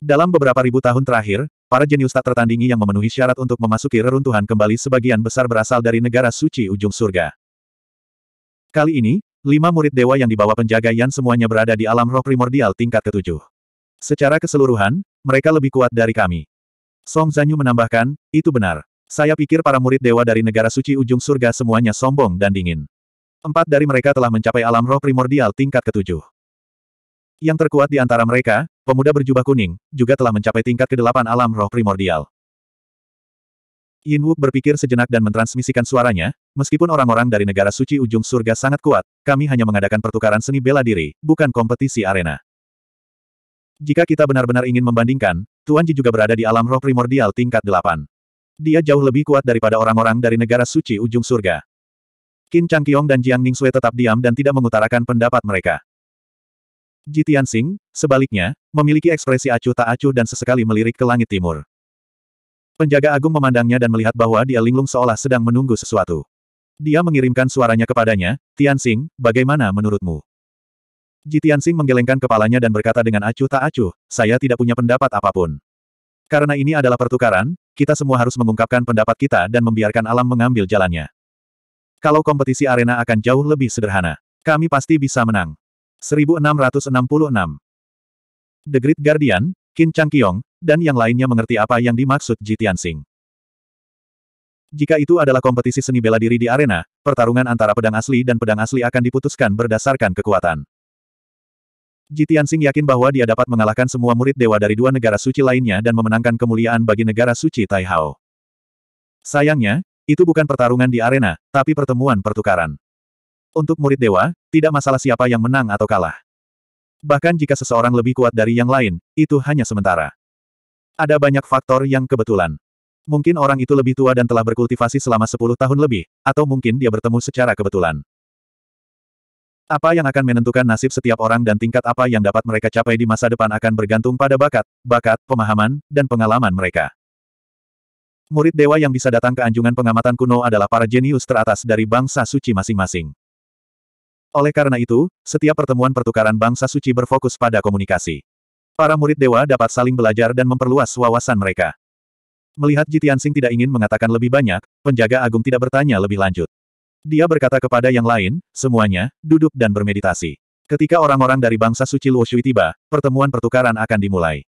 Dalam beberapa ribu tahun terakhir, para jenius tak tertandingi yang memenuhi syarat untuk memasuki reruntuhan kembali sebagian besar berasal dari negara suci ujung surga. Kali ini, lima murid dewa yang dibawa penjaga Yan semuanya berada di alam roh primordial tingkat ketujuh. Secara keseluruhan, mereka lebih kuat dari kami. Song Zanyu menambahkan, itu benar. Saya pikir para murid dewa dari negara suci ujung surga semuanya sombong dan dingin. Empat dari mereka telah mencapai alam roh primordial tingkat ketujuh. Yang terkuat di antara mereka, pemuda berjubah kuning, juga telah mencapai tingkat kedelapan alam roh primordial. Yin Wuk berpikir sejenak dan mentransmisikan suaranya, meskipun orang-orang dari negara suci ujung surga sangat kuat, kami hanya mengadakan pertukaran seni bela diri, bukan kompetisi arena. Jika kita benar-benar ingin membandingkan, Tuan Ji juga berada di alam roh primordial tingkat delapan. Dia jauh lebih kuat daripada orang-orang dari negara suci ujung surga. Qin Changqiong dan Jiang Sui tetap diam dan tidak mengutarakan pendapat mereka. Ji Tianxing, sebaliknya, memiliki ekspresi acuh tak acuh dan sesekali melirik ke langit timur. Penjaga agung memandangnya dan melihat bahwa dia linglung seolah sedang menunggu sesuatu. Dia mengirimkan suaranya kepadanya, Tianxing, bagaimana menurutmu? Ji Tianxing menggelengkan kepalanya dan berkata dengan acuh tak acuh, saya tidak punya pendapat apapun. Karena ini adalah pertukaran, kita semua harus mengungkapkan pendapat kita dan membiarkan alam mengambil jalannya. Kalau kompetisi arena akan jauh lebih sederhana. Kami pasti bisa menang. 1666 The Great Guardian, Qin Qiong, dan yang lainnya mengerti apa yang dimaksud Ji Tianxing. Jika itu adalah kompetisi seni bela diri di arena, pertarungan antara pedang asli dan pedang asli akan diputuskan berdasarkan kekuatan. Ji Tianxing yakin bahwa dia dapat mengalahkan semua murid dewa dari dua negara suci lainnya dan memenangkan kemuliaan bagi negara suci Taihao. Sayangnya, itu bukan pertarungan di arena, tapi pertemuan pertukaran. Untuk murid dewa, tidak masalah siapa yang menang atau kalah. Bahkan jika seseorang lebih kuat dari yang lain, itu hanya sementara. Ada banyak faktor yang kebetulan. Mungkin orang itu lebih tua dan telah berkultivasi selama 10 tahun lebih, atau mungkin dia bertemu secara kebetulan. Apa yang akan menentukan nasib setiap orang dan tingkat apa yang dapat mereka capai di masa depan akan bergantung pada bakat, bakat, pemahaman, dan pengalaman mereka. Murid dewa yang bisa datang ke anjungan pengamatan kuno adalah para jenius teratas dari bangsa suci masing-masing. Oleh karena itu, setiap pertemuan pertukaran bangsa suci berfokus pada komunikasi. Para murid dewa dapat saling belajar dan memperluas wawasan mereka. Melihat Jitiansing tidak ingin mengatakan lebih banyak, penjaga agung tidak bertanya lebih lanjut. Dia berkata kepada yang lain, semuanya, duduk dan bermeditasi. Ketika orang-orang dari bangsa suci Luoshui tiba, pertemuan pertukaran akan dimulai.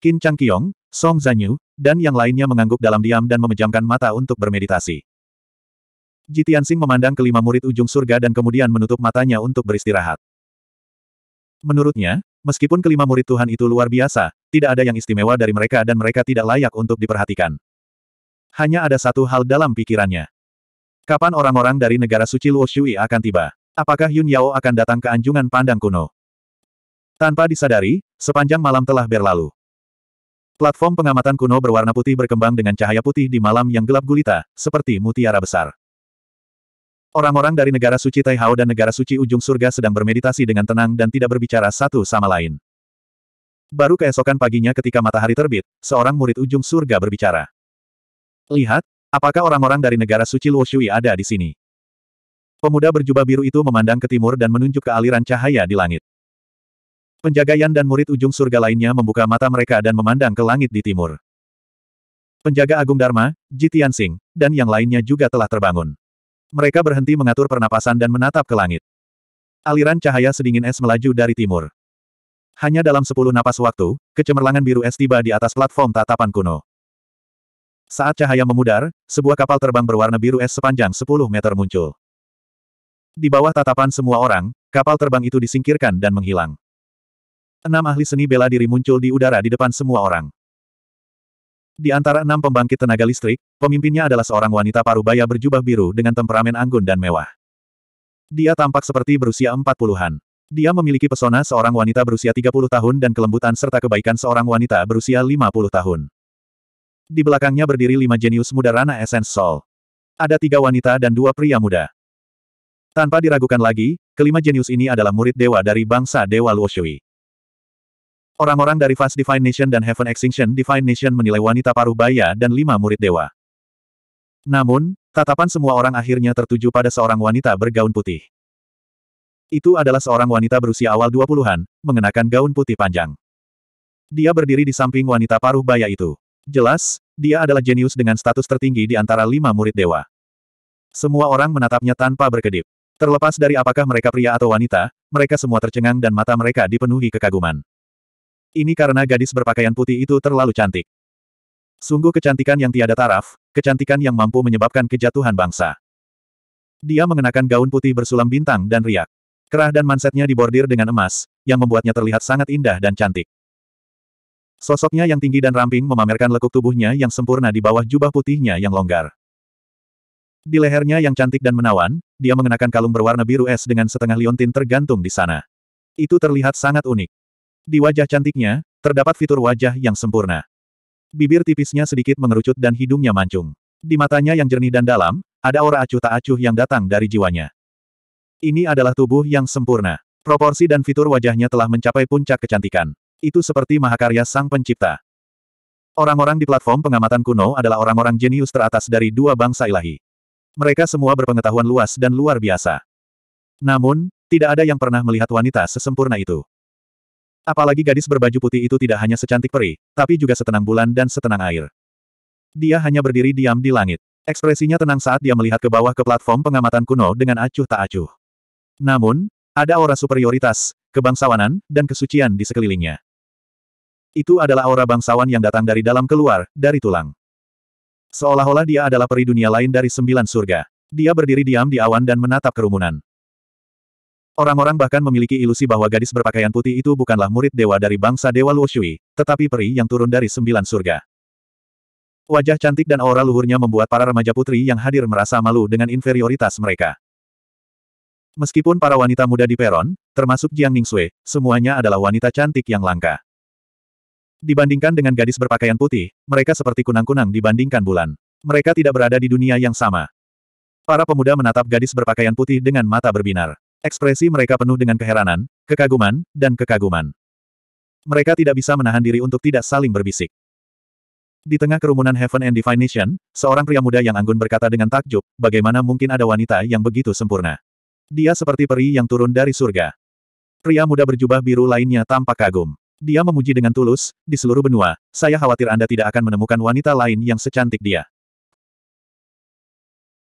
Qin Changqiong, Song Zanyu, dan yang lainnya mengangguk dalam diam dan memejamkan mata untuk bermeditasi. Jitian Sing memandang kelima murid ujung surga dan kemudian menutup matanya untuk beristirahat. Menurutnya, meskipun kelima murid Tuhan itu luar biasa, tidak ada yang istimewa dari mereka dan mereka tidak layak untuk diperhatikan. Hanya ada satu hal dalam pikirannya. Kapan orang-orang dari negara suci Luo akan tiba? Apakah Yun Yao akan datang ke anjungan pandang kuno? Tanpa disadari, sepanjang malam telah berlalu. Platform pengamatan kuno berwarna putih berkembang dengan cahaya putih di malam yang gelap gulita, seperti mutiara besar. Orang-orang dari negara suci Taihao dan negara suci ujung surga sedang bermeditasi dengan tenang dan tidak berbicara satu sama lain. Baru keesokan paginya ketika matahari terbit, seorang murid ujung surga berbicara. Lihat, apakah orang-orang dari negara suci Luo Shui ada di sini? Pemuda berjubah biru itu memandang ke timur dan menunjuk ke aliran cahaya di langit. Penjaga dan murid ujung surga lainnya membuka mata mereka dan memandang ke langit di timur. Penjaga Agung Dharma, Jitian Singh, dan yang lainnya juga telah terbangun. Mereka berhenti mengatur pernapasan dan menatap ke langit. Aliran cahaya sedingin es melaju dari timur. Hanya dalam sepuluh napas waktu, kecemerlangan biru es tiba di atas platform tatapan kuno. Saat cahaya memudar, sebuah kapal terbang berwarna biru es sepanjang sepuluh meter muncul. Di bawah tatapan semua orang, kapal terbang itu disingkirkan dan menghilang. Enam ahli seni bela diri muncul di udara di depan semua orang. Di antara enam pembangkit tenaga listrik, pemimpinnya adalah seorang wanita parubaya berjubah biru dengan temperamen anggun dan mewah. Dia tampak seperti berusia empat puluhan. Dia memiliki pesona seorang wanita berusia 30 tahun dan kelembutan serta kebaikan seorang wanita berusia 50 tahun. Di belakangnya berdiri lima jenius muda Rana Essence Soul. Ada tiga wanita dan dua pria muda. Tanpa diragukan lagi, kelima jenius ini adalah murid dewa dari bangsa Dewa Luoshui. Orang-orang dari Fast Divine Nation dan Heaven Extinction Divine Nation menilai wanita paruh baya dan lima murid dewa. Namun, tatapan semua orang akhirnya tertuju pada seorang wanita bergaun putih. Itu adalah seorang wanita berusia awal 20-an, mengenakan gaun putih panjang. Dia berdiri di samping wanita paruh baya itu. Jelas, dia adalah jenius dengan status tertinggi di antara lima murid dewa. Semua orang menatapnya tanpa berkedip. Terlepas dari apakah mereka pria atau wanita, mereka semua tercengang dan mata mereka dipenuhi kekaguman. Ini karena gadis berpakaian putih itu terlalu cantik. Sungguh kecantikan yang tiada taraf, kecantikan yang mampu menyebabkan kejatuhan bangsa. Dia mengenakan gaun putih bersulam bintang dan riak. Kerah dan mansetnya dibordir dengan emas, yang membuatnya terlihat sangat indah dan cantik. Sosoknya yang tinggi dan ramping memamerkan lekuk tubuhnya yang sempurna di bawah jubah putihnya yang longgar. Di lehernya yang cantik dan menawan, dia mengenakan kalung berwarna biru es dengan setengah liontin tergantung di sana. Itu terlihat sangat unik. Di wajah cantiknya, terdapat fitur wajah yang sempurna. Bibir tipisnya sedikit mengerucut dan hidungnya mancung. Di matanya yang jernih dan dalam, ada aura acuh tak acuh yang datang dari jiwanya. Ini adalah tubuh yang sempurna. Proporsi dan fitur wajahnya telah mencapai puncak kecantikan. Itu seperti mahakarya sang pencipta. Orang-orang di platform pengamatan kuno adalah orang-orang jenius teratas dari dua bangsa ilahi. Mereka semua berpengetahuan luas dan luar biasa. Namun, tidak ada yang pernah melihat wanita sesempurna itu. Apalagi gadis berbaju putih itu tidak hanya secantik peri, tapi juga setenang bulan dan setenang air. Dia hanya berdiri diam di langit. Ekspresinya tenang saat dia melihat ke bawah ke platform pengamatan kuno dengan acuh tak acuh. Namun, ada aura superioritas, kebangsawanan, dan kesucian di sekelilingnya. Itu adalah aura bangsawan yang datang dari dalam keluar, dari tulang. Seolah-olah dia adalah peri dunia lain dari sembilan surga. Dia berdiri diam di awan dan menatap kerumunan. Orang-orang bahkan memiliki ilusi bahwa gadis berpakaian putih itu bukanlah murid dewa dari bangsa dewa Luoshui, tetapi peri yang turun dari sembilan surga. Wajah cantik dan aura luhurnya membuat para remaja putri yang hadir merasa malu dengan inferioritas mereka. Meskipun para wanita muda di peron, termasuk Jiang Ningxue, semuanya adalah wanita cantik yang langka. Dibandingkan dengan gadis berpakaian putih, mereka seperti kunang-kunang dibandingkan bulan. Mereka tidak berada di dunia yang sama. Para pemuda menatap gadis berpakaian putih dengan mata berbinar. Ekspresi mereka penuh dengan keheranan, kekaguman, dan kekaguman. Mereka tidak bisa menahan diri untuk tidak saling berbisik. Di tengah kerumunan Heaven and Divine Nation, seorang pria muda yang anggun berkata dengan takjub, bagaimana mungkin ada wanita yang begitu sempurna. Dia seperti peri yang turun dari surga. Pria muda berjubah biru lainnya tampak kagum. Dia memuji dengan tulus, di seluruh benua, saya khawatir Anda tidak akan menemukan wanita lain yang secantik dia.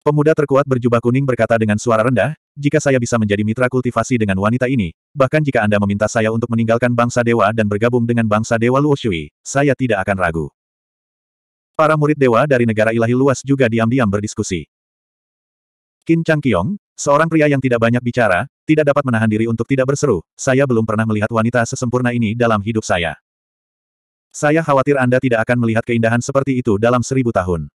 Pemuda terkuat berjubah kuning berkata dengan suara rendah, jika saya bisa menjadi mitra kultivasi dengan wanita ini, bahkan jika Anda meminta saya untuk meninggalkan bangsa dewa dan bergabung dengan bangsa dewa Luoshui, saya tidak akan ragu. Para murid dewa dari negara ilahi luas juga diam-diam berdiskusi. Qin Changqiong, seorang pria yang tidak banyak bicara, tidak dapat menahan diri untuk tidak berseru, saya belum pernah melihat wanita sesempurna ini dalam hidup saya. Saya khawatir Anda tidak akan melihat keindahan seperti itu dalam seribu tahun.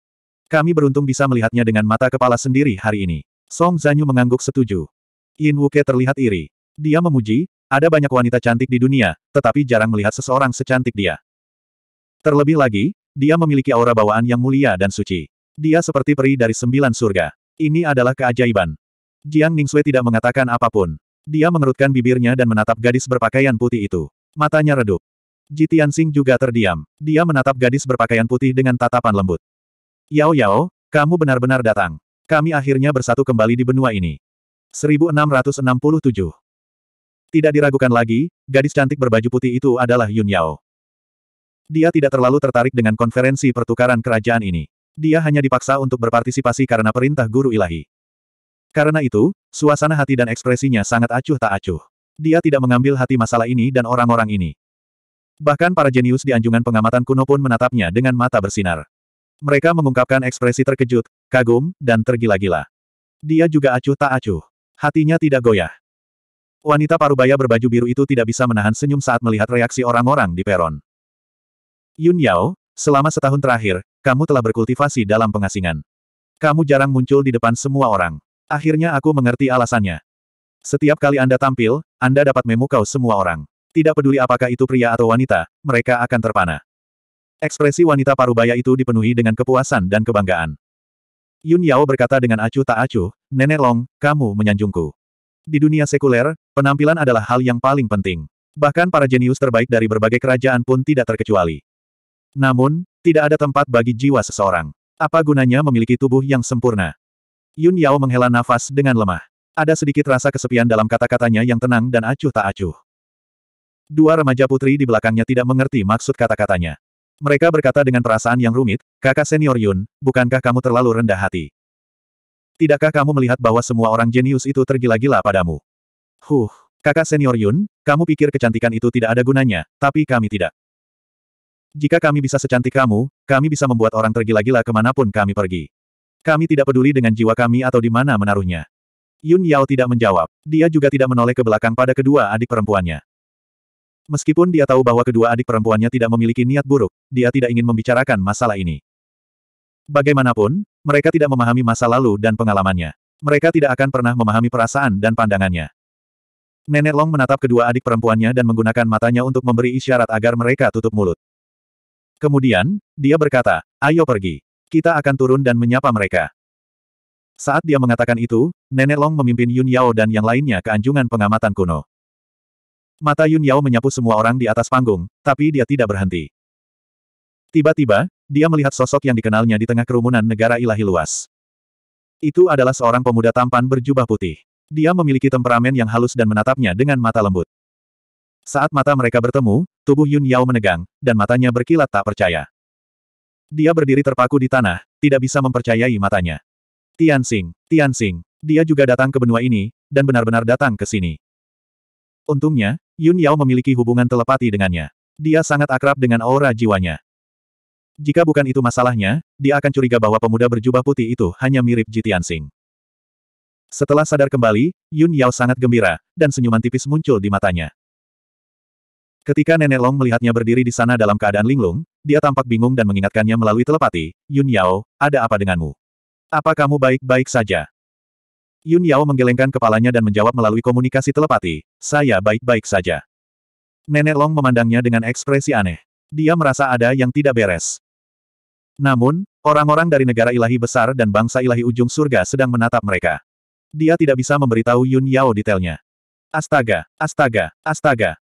Kami beruntung bisa melihatnya dengan mata kepala sendiri hari ini. Song Zanyu mengangguk setuju. Yin Wuke terlihat iri. Dia memuji, ada banyak wanita cantik di dunia, tetapi jarang melihat seseorang secantik dia. Terlebih lagi, dia memiliki aura bawaan yang mulia dan suci. Dia seperti peri dari sembilan surga. Ini adalah keajaiban. Jiang Ningxue tidak mengatakan apapun. Dia mengerutkan bibirnya dan menatap gadis berpakaian putih itu. Matanya redup. Ji Tianxing juga terdiam. Dia menatap gadis berpakaian putih dengan tatapan lembut. Yao Yao, kamu benar-benar datang. Kami akhirnya bersatu kembali di benua ini. 1667 Tidak diragukan lagi, gadis cantik berbaju putih itu adalah Yun Yao. Dia tidak terlalu tertarik dengan konferensi pertukaran kerajaan ini. Dia hanya dipaksa untuk berpartisipasi karena perintah guru ilahi. Karena itu, suasana hati dan ekspresinya sangat acuh tak acuh. Dia tidak mengambil hati masalah ini dan orang-orang ini. Bahkan para jenius di anjungan pengamatan kuno pun menatapnya dengan mata bersinar. Mereka mengungkapkan ekspresi terkejut, kagum, dan tergila-gila. Dia juga acuh tak acuh. Hatinya tidak goyah. Wanita parubaya berbaju biru itu tidak bisa menahan senyum saat melihat reaksi orang-orang di peron. Yun Yao, selama setahun terakhir, kamu telah berkultivasi dalam pengasingan. Kamu jarang muncul di depan semua orang. Akhirnya aku mengerti alasannya. Setiap kali Anda tampil, Anda dapat memukau semua orang. Tidak peduli apakah itu pria atau wanita, mereka akan terpana. Ekspresi wanita parubaya itu dipenuhi dengan kepuasan dan kebanggaan. Yun Yao berkata dengan acuh tak acuh, Nenek Long, kamu menyanjungku. Di dunia sekuler, penampilan adalah hal yang paling penting. Bahkan para jenius terbaik dari berbagai kerajaan pun tidak terkecuali. Namun, tidak ada tempat bagi jiwa seseorang. Apa gunanya memiliki tubuh yang sempurna? Yun Yao menghela nafas dengan lemah. Ada sedikit rasa kesepian dalam kata-katanya yang tenang dan acuh tak acuh. Dua remaja putri di belakangnya tidak mengerti maksud kata-katanya. Mereka berkata dengan perasaan yang rumit, kakak senior Yun, bukankah kamu terlalu rendah hati? Tidakkah kamu melihat bahwa semua orang jenius itu tergila-gila padamu? Huh, kakak senior Yun, kamu pikir kecantikan itu tidak ada gunanya, tapi kami tidak. Jika kami bisa secantik kamu, kami bisa membuat orang tergila-gila kemanapun kami pergi. Kami tidak peduli dengan jiwa kami atau di mana menaruhnya. Yun Yao tidak menjawab. Dia juga tidak menoleh ke belakang pada kedua adik perempuannya. Meskipun dia tahu bahwa kedua adik perempuannya tidak memiliki niat buruk, dia tidak ingin membicarakan masalah ini. Bagaimanapun, mereka tidak memahami masa lalu dan pengalamannya. Mereka tidak akan pernah memahami perasaan dan pandangannya. Nenek Long menatap kedua adik perempuannya dan menggunakan matanya untuk memberi isyarat agar mereka tutup mulut. Kemudian, dia berkata, ayo pergi. Kita akan turun dan menyapa mereka. Saat dia mengatakan itu, Nenek Long memimpin Yun Yao dan yang lainnya ke anjungan pengamatan kuno. Mata Yun Yao menyapu semua orang di atas panggung, tapi dia tidak berhenti. Tiba-tiba, dia melihat sosok yang dikenalnya di tengah kerumunan negara ilahi luas. Itu adalah seorang pemuda tampan berjubah putih. Dia memiliki temperamen yang halus dan menatapnya dengan mata lembut. Saat mata mereka bertemu, tubuh Yun Yao menegang, dan matanya berkilat tak percaya. Dia berdiri terpaku di tanah, tidak bisa mempercayai matanya. Tian Xing, Tian Xing, dia juga datang ke benua ini, dan benar-benar datang ke sini. Untungnya, Yun Yao memiliki hubungan telepati dengannya. Dia sangat akrab dengan aura jiwanya. Jika bukan itu masalahnya, dia akan curiga bahwa pemuda berjubah putih itu hanya mirip Jitian Sing. Setelah sadar kembali, Yun Yao sangat gembira, dan senyuman tipis muncul di matanya. Ketika Nenek Long melihatnya berdiri di sana dalam keadaan linglung, dia tampak bingung dan mengingatkannya melalui telepati, Yun Yao, ada apa denganmu? Apa kamu baik-baik saja? Yun Yao menggelengkan kepalanya dan menjawab melalui komunikasi telepati, saya baik-baik saja. Nenek Long memandangnya dengan ekspresi aneh. Dia merasa ada yang tidak beres. Namun, orang-orang dari negara ilahi besar dan bangsa ilahi ujung surga sedang menatap mereka. Dia tidak bisa memberitahu Yun Yao detailnya. Astaga, astaga, astaga.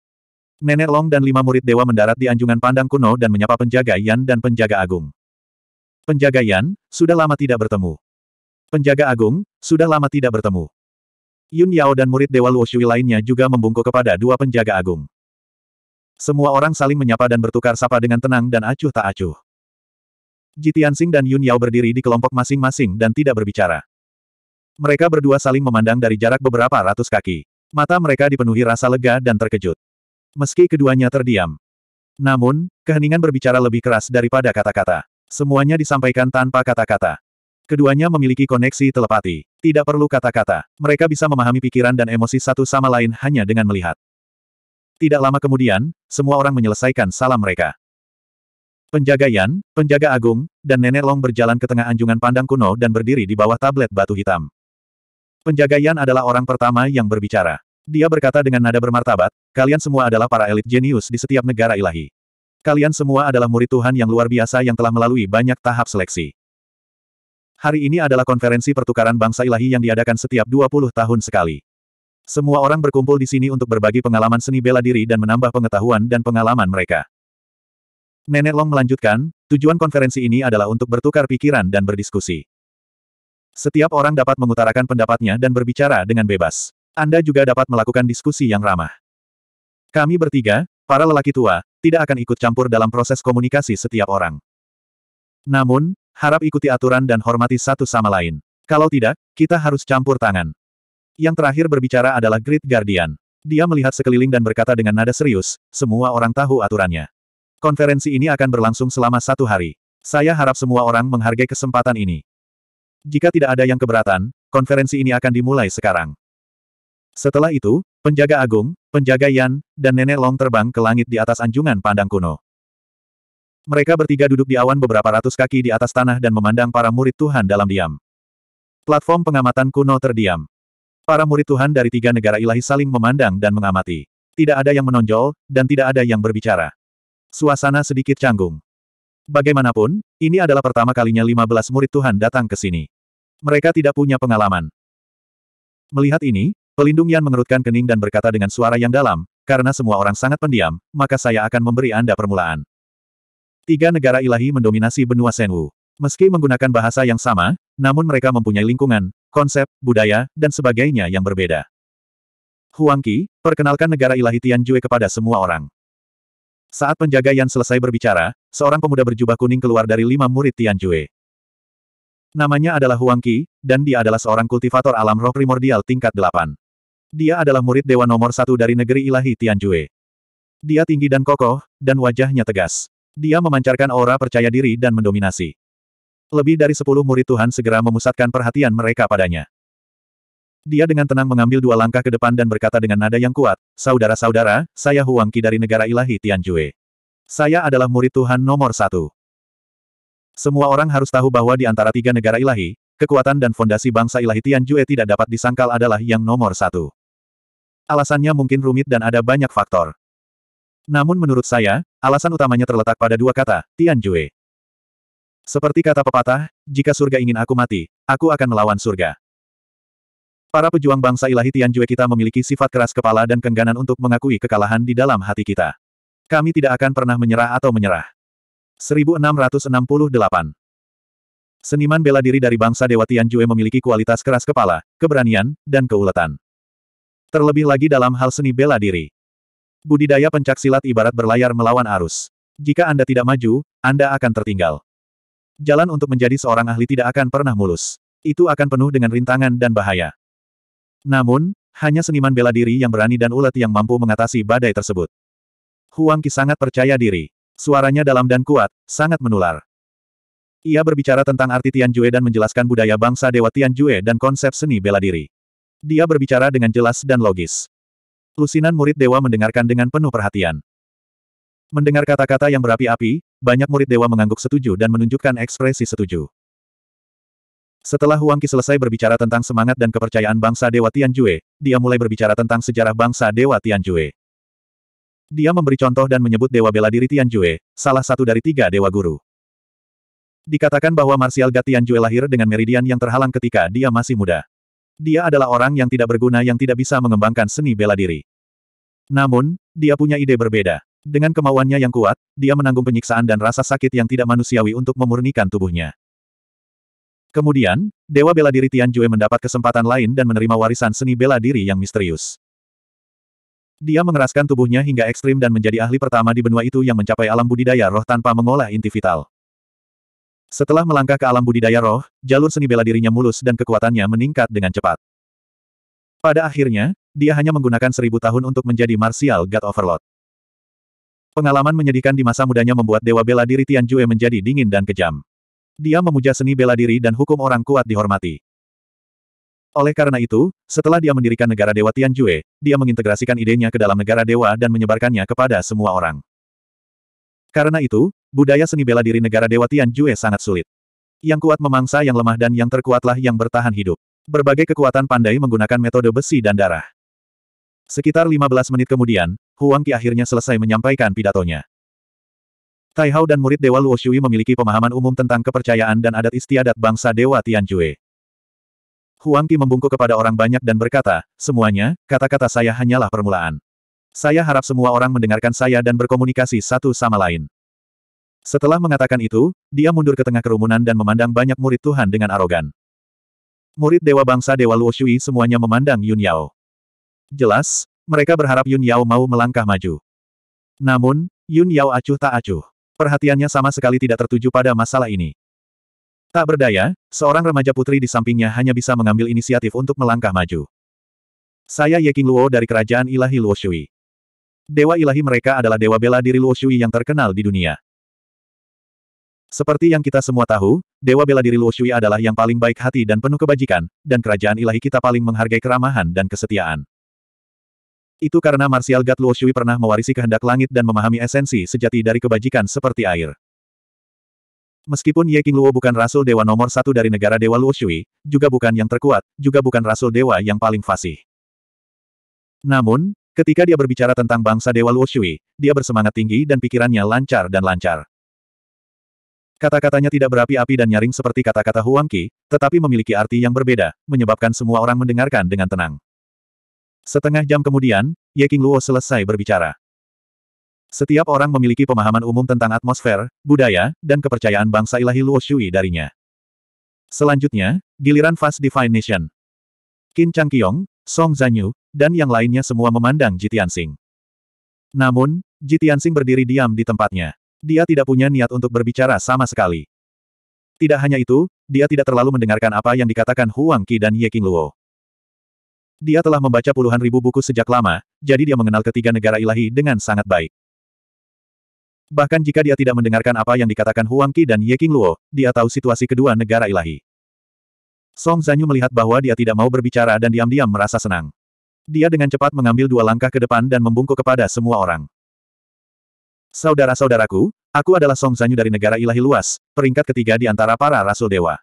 Nenek Long dan lima murid dewa mendarat di anjungan pandang kuno dan menyapa penjaga Yan dan penjaga agung. Penjaga Yan, sudah lama tidak bertemu. Penjaga Agung, sudah lama tidak bertemu. Yun Yao dan murid Dewa Luoshui lainnya juga membungkuk kepada dua penjaga agung. Semua orang saling menyapa dan bertukar sapa dengan tenang dan acuh tak acuh. Jitiansing dan Yun Yao berdiri di kelompok masing-masing dan tidak berbicara. Mereka berdua saling memandang dari jarak beberapa ratus kaki. Mata mereka dipenuhi rasa lega dan terkejut. Meski keduanya terdiam. Namun, keheningan berbicara lebih keras daripada kata-kata. Semuanya disampaikan tanpa kata-kata. Keduanya memiliki koneksi telepati. Tidak perlu kata-kata. Mereka bisa memahami pikiran dan emosi satu sama lain hanya dengan melihat. Tidak lama kemudian, semua orang menyelesaikan salam mereka. Penjaga Yan, penjaga agung, dan Nenek Long berjalan ke tengah anjungan pandang kuno dan berdiri di bawah tablet batu hitam. Penjaga Yan adalah orang pertama yang berbicara. Dia berkata dengan nada bermartabat, kalian semua adalah para elit jenius di setiap negara ilahi. Kalian semua adalah murid Tuhan yang luar biasa yang telah melalui banyak tahap seleksi. Hari ini adalah konferensi pertukaran bangsa ilahi yang diadakan setiap 20 tahun sekali. Semua orang berkumpul di sini untuk berbagi pengalaman seni bela diri dan menambah pengetahuan dan pengalaman mereka. Nenek Long melanjutkan, tujuan konferensi ini adalah untuk bertukar pikiran dan berdiskusi. Setiap orang dapat mengutarakan pendapatnya dan berbicara dengan bebas. Anda juga dapat melakukan diskusi yang ramah. Kami bertiga, para lelaki tua, tidak akan ikut campur dalam proses komunikasi setiap orang. Namun, Harap ikuti aturan dan hormati satu sama lain. Kalau tidak, kita harus campur tangan. Yang terakhir berbicara adalah Great Guardian. Dia melihat sekeliling dan berkata dengan nada serius, semua orang tahu aturannya. Konferensi ini akan berlangsung selama satu hari. Saya harap semua orang menghargai kesempatan ini. Jika tidak ada yang keberatan, konferensi ini akan dimulai sekarang. Setelah itu, penjaga agung, penjaga Yan, dan nenek Long terbang ke langit di atas anjungan pandang kuno. Mereka bertiga duduk di awan beberapa ratus kaki di atas tanah dan memandang para murid Tuhan dalam diam. Platform pengamatan kuno terdiam. Para murid Tuhan dari tiga negara ilahi saling memandang dan mengamati. Tidak ada yang menonjol, dan tidak ada yang berbicara. Suasana sedikit canggung. Bagaimanapun, ini adalah pertama kalinya 15 murid Tuhan datang ke sini. Mereka tidak punya pengalaman. Melihat ini, pelindung Yan mengerutkan kening dan berkata dengan suara yang dalam, karena semua orang sangat pendiam, maka saya akan memberi Anda permulaan. Tiga negara ilahi mendominasi benua Senwu. Meski menggunakan bahasa yang sama, namun mereka mempunyai lingkungan, konsep, budaya, dan sebagainya yang berbeda. Huang Qi, perkenalkan negara ilahi Tianjue kepada semua orang. Saat penjaga yang selesai berbicara, seorang pemuda berjubah kuning keluar dari lima murid Tianjue. Namanya adalah Huang Qi, dan dia adalah seorang kultivator alam roh primordial tingkat delapan. Dia adalah murid dewa nomor satu dari negeri ilahi Tianjue. Dia tinggi dan kokoh, dan wajahnya tegas. Dia memancarkan aura percaya diri dan mendominasi. Lebih dari sepuluh murid Tuhan segera memusatkan perhatian mereka padanya. Dia dengan tenang mengambil dua langkah ke depan dan berkata dengan nada yang kuat, Saudara-saudara, saya Huang Qi dari negara ilahi Tianjue. Saya adalah murid Tuhan nomor satu. Semua orang harus tahu bahwa di antara tiga negara ilahi, kekuatan dan fondasi bangsa ilahi Tianjue tidak dapat disangkal adalah yang nomor satu. Alasannya mungkin rumit dan ada banyak faktor. Namun menurut saya, alasan utamanya terletak pada dua kata, Tian Jue. Seperti kata pepatah, jika surga ingin aku mati, aku akan melawan surga. Para pejuang bangsa ilahi Tian Jue kita memiliki sifat keras kepala dan kengganan untuk mengakui kekalahan di dalam hati kita. Kami tidak akan pernah menyerah atau menyerah. 1668 Seniman bela diri dari bangsa Dewa Tian Jue memiliki kualitas keras kepala, keberanian, dan keuletan. Terlebih lagi dalam hal seni bela diri. Budidaya pencaksilat ibarat berlayar melawan arus. Jika Anda tidak maju, Anda akan tertinggal. Jalan untuk menjadi seorang ahli tidak akan pernah mulus. Itu akan penuh dengan rintangan dan bahaya. Namun, hanya seniman bela diri yang berani dan ulet yang mampu mengatasi badai tersebut. Huang Qi sangat percaya diri. Suaranya dalam dan kuat, sangat menular. Ia berbicara tentang arti Tianjue dan menjelaskan budaya bangsa Dewa Tianjue dan konsep seni bela diri. Dia berbicara dengan jelas dan logis. Lusinan murid dewa mendengarkan dengan penuh perhatian. Mendengar kata-kata yang berapi-api, banyak murid dewa mengangguk setuju dan menunjukkan ekspresi setuju. Setelah Huang Qi selesai berbicara tentang semangat dan kepercayaan bangsa Dewa Tianjue, dia mulai berbicara tentang sejarah bangsa Dewa Tianjue. Dia memberi contoh dan menyebut Dewa Bela Diri Tianjue, salah satu dari tiga Dewa Guru. Dikatakan bahwa Martial God Tianjue lahir dengan meridian yang terhalang ketika dia masih muda. Dia adalah orang yang tidak berguna yang tidak bisa mengembangkan seni bela diri. Namun, dia punya ide berbeda. Dengan kemauannya yang kuat, dia menanggung penyiksaan dan rasa sakit yang tidak manusiawi untuk memurnikan tubuhnya. Kemudian, Dewa Bela Diri Tian Jue mendapat kesempatan lain dan menerima warisan seni bela diri yang misterius. Dia mengeraskan tubuhnya hingga ekstrim dan menjadi ahli pertama di benua itu yang mencapai alam budidaya roh tanpa mengolah inti vital. Setelah melangkah ke alam budidaya roh, jalur seni bela dirinya mulus dan kekuatannya meningkat dengan cepat. Pada akhirnya, dia hanya menggunakan seribu tahun untuk menjadi martial god overlord. Pengalaman menyedihkan di masa mudanya membuat dewa bela diri Tian Jue menjadi dingin dan kejam. Dia memuja seni bela diri dan hukum orang kuat dihormati. Oleh karena itu, setelah dia mendirikan negara Dewa Tian Jue, dia mengintegrasikan idenya ke dalam negara Dewa dan menyebarkannya kepada semua orang. Karena itu, budaya seni bela diri negara Dewa Tianjue sangat sulit. Yang kuat memangsa yang lemah dan yang terkuatlah yang bertahan hidup. Berbagai kekuatan pandai menggunakan metode besi dan darah. Sekitar 15 menit kemudian, Huang Qi akhirnya selesai menyampaikan pidatonya. Tai Hao dan murid Dewa Luo Shui memiliki pemahaman umum tentang kepercayaan dan adat istiadat bangsa Dewa Tianjue. Huang Qi membungkuk kepada orang banyak dan berkata, semuanya, kata-kata saya hanyalah permulaan. Saya harap semua orang mendengarkan saya dan berkomunikasi satu sama lain. Setelah mengatakan itu, dia mundur ke tengah kerumunan dan memandang banyak murid Tuhan dengan arogan. Murid Dewa Bangsa Dewa Luo semuanya memandang Yun Yao. Jelas, mereka berharap Yun Yao mau melangkah maju. Namun, Yun Yao acuh tak acuh. Perhatiannya sama sekali tidak tertuju pada masalah ini. Tak berdaya, seorang remaja putri di sampingnya hanya bisa mengambil inisiatif untuk melangkah maju. Saya Ye King Luo dari Kerajaan Ilahi Luo Dewa ilahi mereka adalah dewa bela diri Luoshui yang terkenal di dunia. Seperti yang kita semua tahu, Dewa Bela Diri Luoshui adalah yang paling baik hati dan penuh kebajikan, dan kerajaan ilahi kita paling menghargai keramahan dan kesetiaan. Itu karena Martial God Luoshui pernah mewarisi kehendak langit dan memahami esensi sejati dari kebajikan seperti air. Meskipun Ye King Luo bukan rasul dewa nomor satu dari negara dewa Luoshui, juga bukan yang terkuat, juga bukan rasul dewa yang paling fasih. Namun, Ketika dia berbicara tentang bangsa Dewa Luoshui, dia bersemangat tinggi dan pikirannya lancar dan lancar. Kata-katanya tidak berapi-api dan nyaring seperti kata-kata Huang Qi, tetapi memiliki arti yang berbeda, menyebabkan semua orang mendengarkan dengan tenang. Setengah jam kemudian, Ye King Luo selesai berbicara. Setiap orang memiliki pemahaman umum tentang atmosfer, budaya, dan kepercayaan bangsa ilahi Luo Shui darinya. Selanjutnya, giliran Fast Divine Nation. Qin Kiong, Song Zanyu, dan yang lainnya semua memandang Jitiansing. Namun, Jitiansing berdiri diam di tempatnya. Dia tidak punya niat untuk berbicara sama sekali. Tidak hanya itu, dia tidak terlalu mendengarkan apa yang dikatakan Huang Qi dan Ye Luo. Dia telah membaca puluhan ribu buku sejak lama, jadi dia mengenal ketiga negara ilahi dengan sangat baik. Bahkan jika dia tidak mendengarkan apa yang dikatakan Huang Qi dan Ye Luo, dia tahu situasi kedua negara ilahi. Song Zanyu melihat bahwa dia tidak mau berbicara dan diam-diam merasa senang. Dia dengan cepat mengambil dua langkah ke depan dan membungkuk kepada semua orang. Saudara-saudaraku, aku adalah Song Zanyu dari negara ilahi luas, peringkat ketiga di antara para rasul dewa.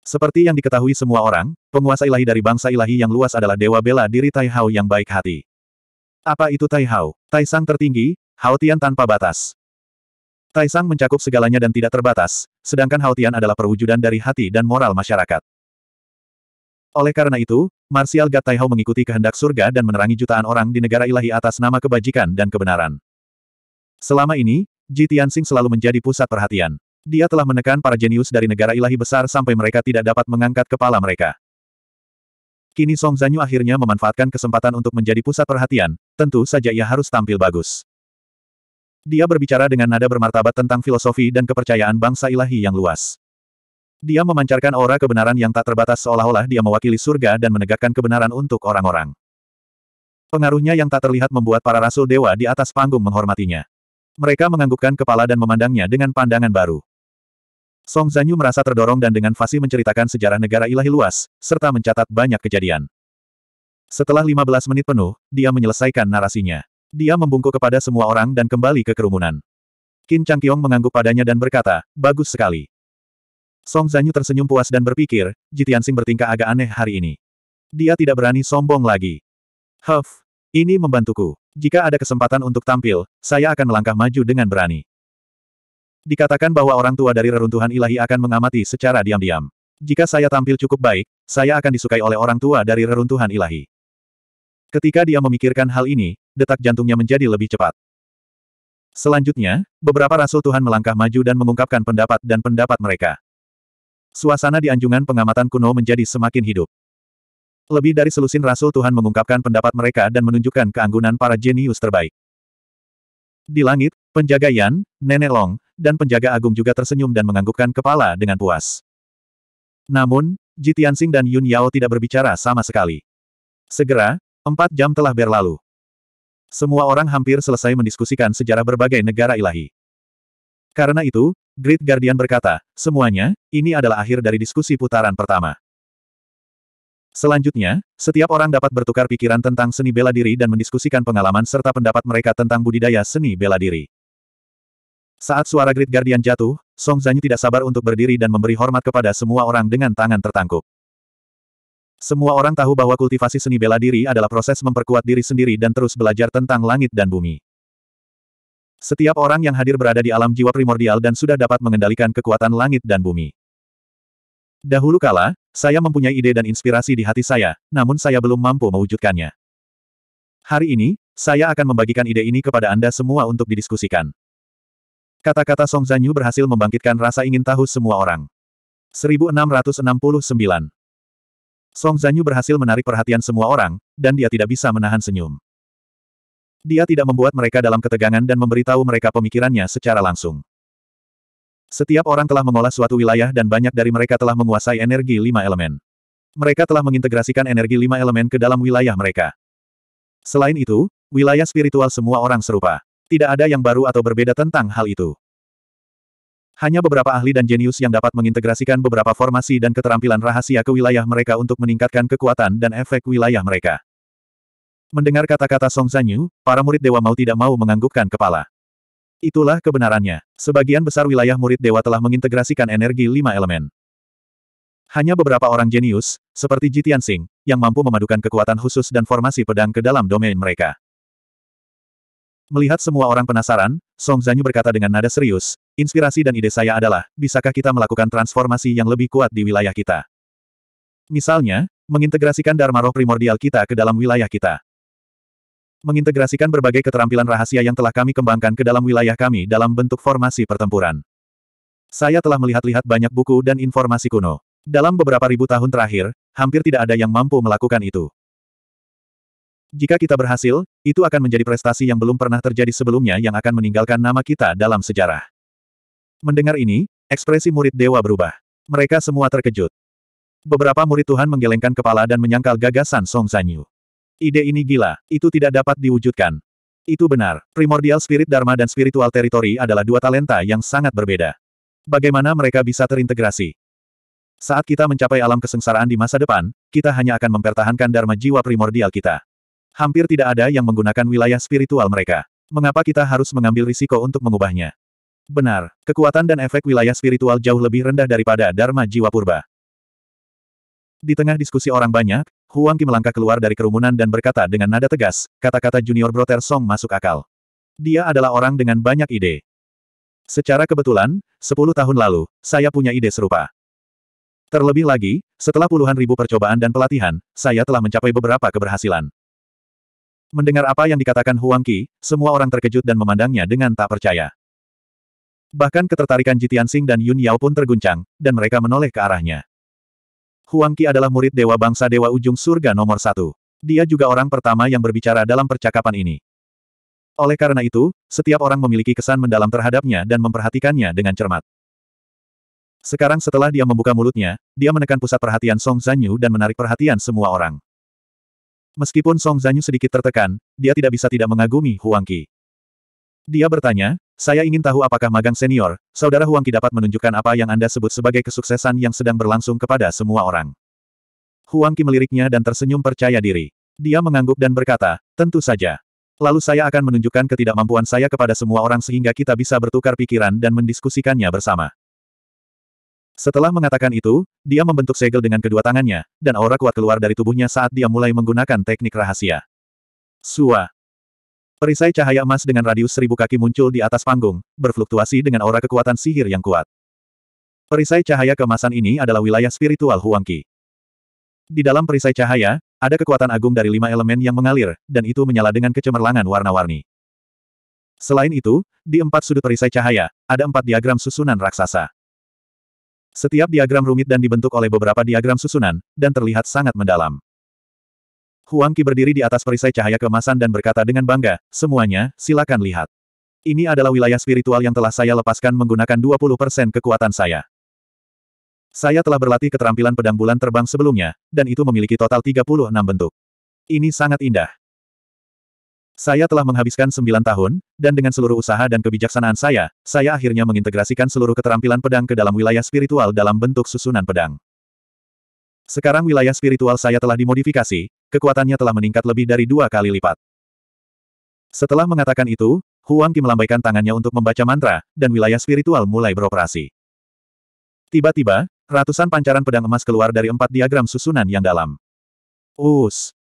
Seperti yang diketahui semua orang, penguasa ilahi dari bangsa ilahi yang luas adalah dewa bela diri Tai Hao yang baik hati. Apa itu Tai Hao? Tai Sang tertinggi, Hao Tian tanpa batas. Taisang mencakup segalanya dan tidak terbatas, sedangkan Haotian adalah perwujudan dari hati dan moral masyarakat. Oleh karena itu, Martial God Taihao mengikuti kehendak surga dan menerangi jutaan orang di negara ilahi atas nama kebajikan dan kebenaran. Selama ini, Ji Tianxing selalu menjadi pusat perhatian. Dia telah menekan para jenius dari negara ilahi besar sampai mereka tidak dapat mengangkat kepala mereka. Kini Song Zanyu akhirnya memanfaatkan kesempatan untuk menjadi pusat perhatian, tentu saja ia harus tampil bagus. Dia berbicara dengan nada bermartabat tentang filosofi dan kepercayaan bangsa ilahi yang luas. Dia memancarkan aura kebenaran yang tak terbatas seolah-olah dia mewakili surga dan menegakkan kebenaran untuk orang-orang. Pengaruhnya yang tak terlihat membuat para rasul dewa di atas panggung menghormatinya. Mereka menganggukkan kepala dan memandangnya dengan pandangan baru. Song Zanyu merasa terdorong dan dengan fasih menceritakan sejarah negara ilahi luas, serta mencatat banyak kejadian. Setelah 15 menit penuh, dia menyelesaikan narasinya. Dia membungkuk kepada semua orang dan kembali ke kerumunan. Qin Changqiong mengangguk padanya dan berkata, bagus sekali. Song Zanyu tersenyum puas dan berpikir, Jitiansing bertingkah agak aneh hari ini. Dia tidak berani sombong lagi. Huff, ini membantuku. Jika ada kesempatan untuk tampil, saya akan melangkah maju dengan berani. Dikatakan bahwa orang tua dari reruntuhan ilahi akan mengamati secara diam-diam. Jika saya tampil cukup baik, saya akan disukai oleh orang tua dari reruntuhan ilahi. Ketika dia memikirkan hal ini, detak jantungnya menjadi lebih cepat. Selanjutnya, beberapa rasul Tuhan melangkah maju dan mengungkapkan pendapat dan pendapat mereka. Suasana di anjungan pengamatan kuno menjadi semakin hidup. Lebih dari selusin rasul Tuhan mengungkapkan pendapat mereka dan menunjukkan keanggunan para jenius terbaik. Di langit, penjaga Yan, Nenek Long, dan penjaga agung juga tersenyum dan menganggukkan kepala dengan puas. Namun, Jitiansing dan Yun Yao tidak berbicara sama sekali. Segera, Empat jam telah berlalu. Semua orang hampir selesai mendiskusikan sejarah berbagai negara ilahi. Karena itu, Great Guardian berkata, semuanya, ini adalah akhir dari diskusi putaran pertama. Selanjutnya, setiap orang dapat bertukar pikiran tentang seni bela diri dan mendiskusikan pengalaman serta pendapat mereka tentang budidaya seni bela diri. Saat suara Great Guardian jatuh, Song Zanyu tidak sabar untuk berdiri dan memberi hormat kepada semua orang dengan tangan tertangkup. Semua orang tahu bahwa kultivasi seni bela diri adalah proses memperkuat diri sendiri dan terus belajar tentang langit dan bumi. Setiap orang yang hadir berada di alam jiwa primordial dan sudah dapat mengendalikan kekuatan langit dan bumi. Dahulu kala, saya mempunyai ide dan inspirasi di hati saya, namun saya belum mampu mewujudkannya. Hari ini, saya akan membagikan ide ini kepada Anda semua untuk didiskusikan. Kata-kata Song Zanyu berhasil membangkitkan rasa ingin tahu semua orang. 1669 Song Zanyu berhasil menarik perhatian semua orang, dan dia tidak bisa menahan senyum. Dia tidak membuat mereka dalam ketegangan dan memberitahu mereka pemikirannya secara langsung. Setiap orang telah mengolah suatu wilayah dan banyak dari mereka telah menguasai energi lima elemen. Mereka telah mengintegrasikan energi lima elemen ke dalam wilayah mereka. Selain itu, wilayah spiritual semua orang serupa. Tidak ada yang baru atau berbeda tentang hal itu. Hanya beberapa ahli dan jenius yang dapat mengintegrasikan beberapa formasi dan keterampilan rahasia ke wilayah mereka untuk meningkatkan kekuatan dan efek wilayah mereka. Mendengar kata-kata Song Zanyu, para murid dewa mau tidak mau menganggukkan kepala. Itulah kebenarannya. Sebagian besar wilayah murid dewa telah mengintegrasikan energi lima elemen. Hanya beberapa orang jenius, seperti Jitian Sing, yang mampu memadukan kekuatan khusus dan formasi pedang ke dalam domain mereka. Melihat semua orang penasaran, Song Zanyu berkata dengan nada serius, Inspirasi dan ide saya adalah, bisakah kita melakukan transformasi yang lebih kuat di wilayah kita? Misalnya, mengintegrasikan Dharma roh primordial kita ke dalam wilayah kita. Mengintegrasikan berbagai keterampilan rahasia yang telah kami kembangkan ke dalam wilayah kami dalam bentuk formasi pertempuran. Saya telah melihat-lihat banyak buku dan informasi kuno. Dalam beberapa ribu tahun terakhir, hampir tidak ada yang mampu melakukan itu. Jika kita berhasil, itu akan menjadi prestasi yang belum pernah terjadi sebelumnya yang akan meninggalkan nama kita dalam sejarah. Mendengar ini, ekspresi murid dewa berubah. Mereka semua terkejut. Beberapa murid Tuhan menggelengkan kepala dan menyangkal gagasan Song Zanyu. Ide ini gila, itu tidak dapat diwujudkan. Itu benar, primordial spirit dharma dan spiritual teritori adalah dua talenta yang sangat berbeda. Bagaimana mereka bisa terintegrasi? Saat kita mencapai alam kesengsaraan di masa depan, kita hanya akan mempertahankan dharma jiwa primordial kita. Hampir tidak ada yang menggunakan wilayah spiritual mereka. Mengapa kita harus mengambil risiko untuk mengubahnya? Benar, kekuatan dan efek wilayah spiritual jauh lebih rendah daripada Dharma Jiwa Purba. Di tengah diskusi orang banyak, Huang Qi melangkah keluar dari kerumunan dan berkata dengan nada tegas, kata-kata junior brother Song masuk akal. Dia adalah orang dengan banyak ide. Secara kebetulan, 10 tahun lalu, saya punya ide serupa. Terlebih lagi, setelah puluhan ribu percobaan dan pelatihan, saya telah mencapai beberapa keberhasilan. Mendengar apa yang dikatakan Huang Qi, semua orang terkejut dan memandangnya dengan tak percaya. Bahkan ketertarikan Jitian Sing dan Yun Yao pun terguncang, dan mereka menoleh ke arahnya. Huang Qi adalah murid dewa bangsa dewa ujung surga nomor satu. Dia juga orang pertama yang berbicara dalam percakapan ini. Oleh karena itu, setiap orang memiliki kesan mendalam terhadapnya dan memperhatikannya dengan cermat. Sekarang setelah dia membuka mulutnya, dia menekan pusat perhatian Song Zanyu dan menarik perhatian semua orang. Meskipun Song Zanyu sedikit tertekan, dia tidak bisa tidak mengagumi Huang Qi. Dia bertanya, saya ingin tahu apakah magang senior, Saudara Huang Qi dapat menunjukkan apa yang Anda sebut sebagai kesuksesan yang sedang berlangsung kepada semua orang. Huang Qi meliriknya dan tersenyum percaya diri. Dia mengangguk dan berkata, tentu saja. Lalu saya akan menunjukkan ketidakmampuan saya kepada semua orang sehingga kita bisa bertukar pikiran dan mendiskusikannya bersama. Setelah mengatakan itu, dia membentuk segel dengan kedua tangannya, dan aura kuat keluar dari tubuhnya saat dia mulai menggunakan teknik rahasia. Sua. Perisai cahaya emas dengan radius seribu kaki muncul di atas panggung, berfluktuasi dengan aura kekuatan sihir yang kuat. Perisai cahaya kemasan ini adalah wilayah spiritual Huangqi. Di dalam perisai cahaya, ada kekuatan agung dari lima elemen yang mengalir, dan itu menyala dengan kecemerlangan warna-warni. Selain itu, di empat sudut perisai cahaya, ada empat diagram susunan raksasa. Setiap diagram rumit dan dibentuk oleh beberapa diagram susunan, dan terlihat sangat mendalam. Huang Qi berdiri di atas perisai cahaya kemasan dan berkata dengan bangga, semuanya, silakan lihat. Ini adalah wilayah spiritual yang telah saya lepaskan menggunakan 20% kekuatan saya. Saya telah berlatih keterampilan pedang bulan terbang sebelumnya, dan itu memiliki total 36 bentuk. Ini sangat indah. Saya telah menghabiskan 9 tahun, dan dengan seluruh usaha dan kebijaksanaan saya, saya akhirnya mengintegrasikan seluruh keterampilan pedang ke dalam wilayah spiritual dalam bentuk susunan pedang. Sekarang wilayah spiritual saya telah dimodifikasi, kekuatannya telah meningkat lebih dari dua kali lipat. Setelah mengatakan itu, Huang Qi melambaikan tangannya untuk membaca mantra, dan wilayah spiritual mulai beroperasi. Tiba-tiba, ratusan pancaran pedang emas keluar dari empat diagram susunan yang dalam. Us.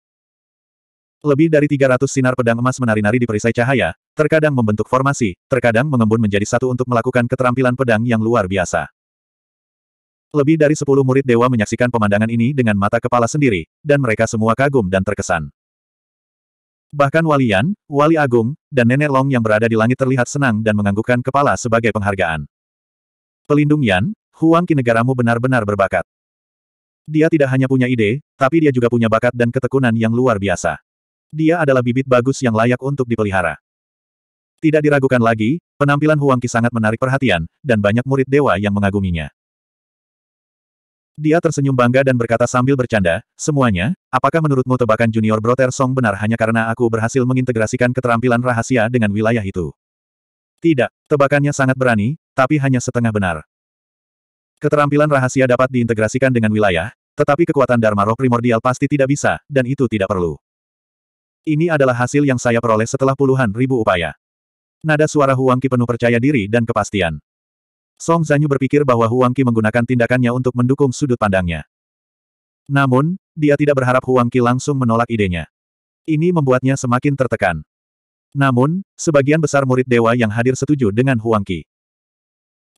Lebih dari 300 sinar pedang emas menari-nari di perisai cahaya, terkadang membentuk formasi, terkadang mengembun menjadi satu untuk melakukan keterampilan pedang yang luar biasa. Lebih dari sepuluh murid dewa menyaksikan pemandangan ini dengan mata kepala sendiri, dan mereka semua kagum dan terkesan. Bahkan Walian, Wali Agung, dan Nenek Long yang berada di langit terlihat senang dan menganggukkan kepala sebagai penghargaan. Pelindung Yan, Huang negaramu benar-benar berbakat. Dia tidak hanya punya ide, tapi dia juga punya bakat dan ketekunan yang luar biasa. Dia adalah bibit bagus yang layak untuk dipelihara. Tidak diragukan lagi, penampilan Huang Ki sangat menarik perhatian, dan banyak murid dewa yang mengaguminya. Dia tersenyum bangga dan berkata sambil bercanda, semuanya, apakah menurutmu tebakan junior Brother Song benar hanya karena aku berhasil mengintegrasikan keterampilan rahasia dengan wilayah itu? Tidak, tebakannya sangat berani, tapi hanya setengah benar. Keterampilan rahasia dapat diintegrasikan dengan wilayah, tetapi kekuatan Dharma roh primordial pasti tidak bisa, dan itu tidak perlu. Ini adalah hasil yang saya peroleh setelah puluhan ribu upaya. Nada suara Huangqi penuh percaya diri dan kepastian. Song Zanyu berpikir bahwa Huang Qi menggunakan tindakannya untuk mendukung sudut pandangnya. Namun, dia tidak berharap Huang Qi langsung menolak idenya. Ini membuatnya semakin tertekan. Namun, sebagian besar murid dewa yang hadir setuju dengan Huang Qi.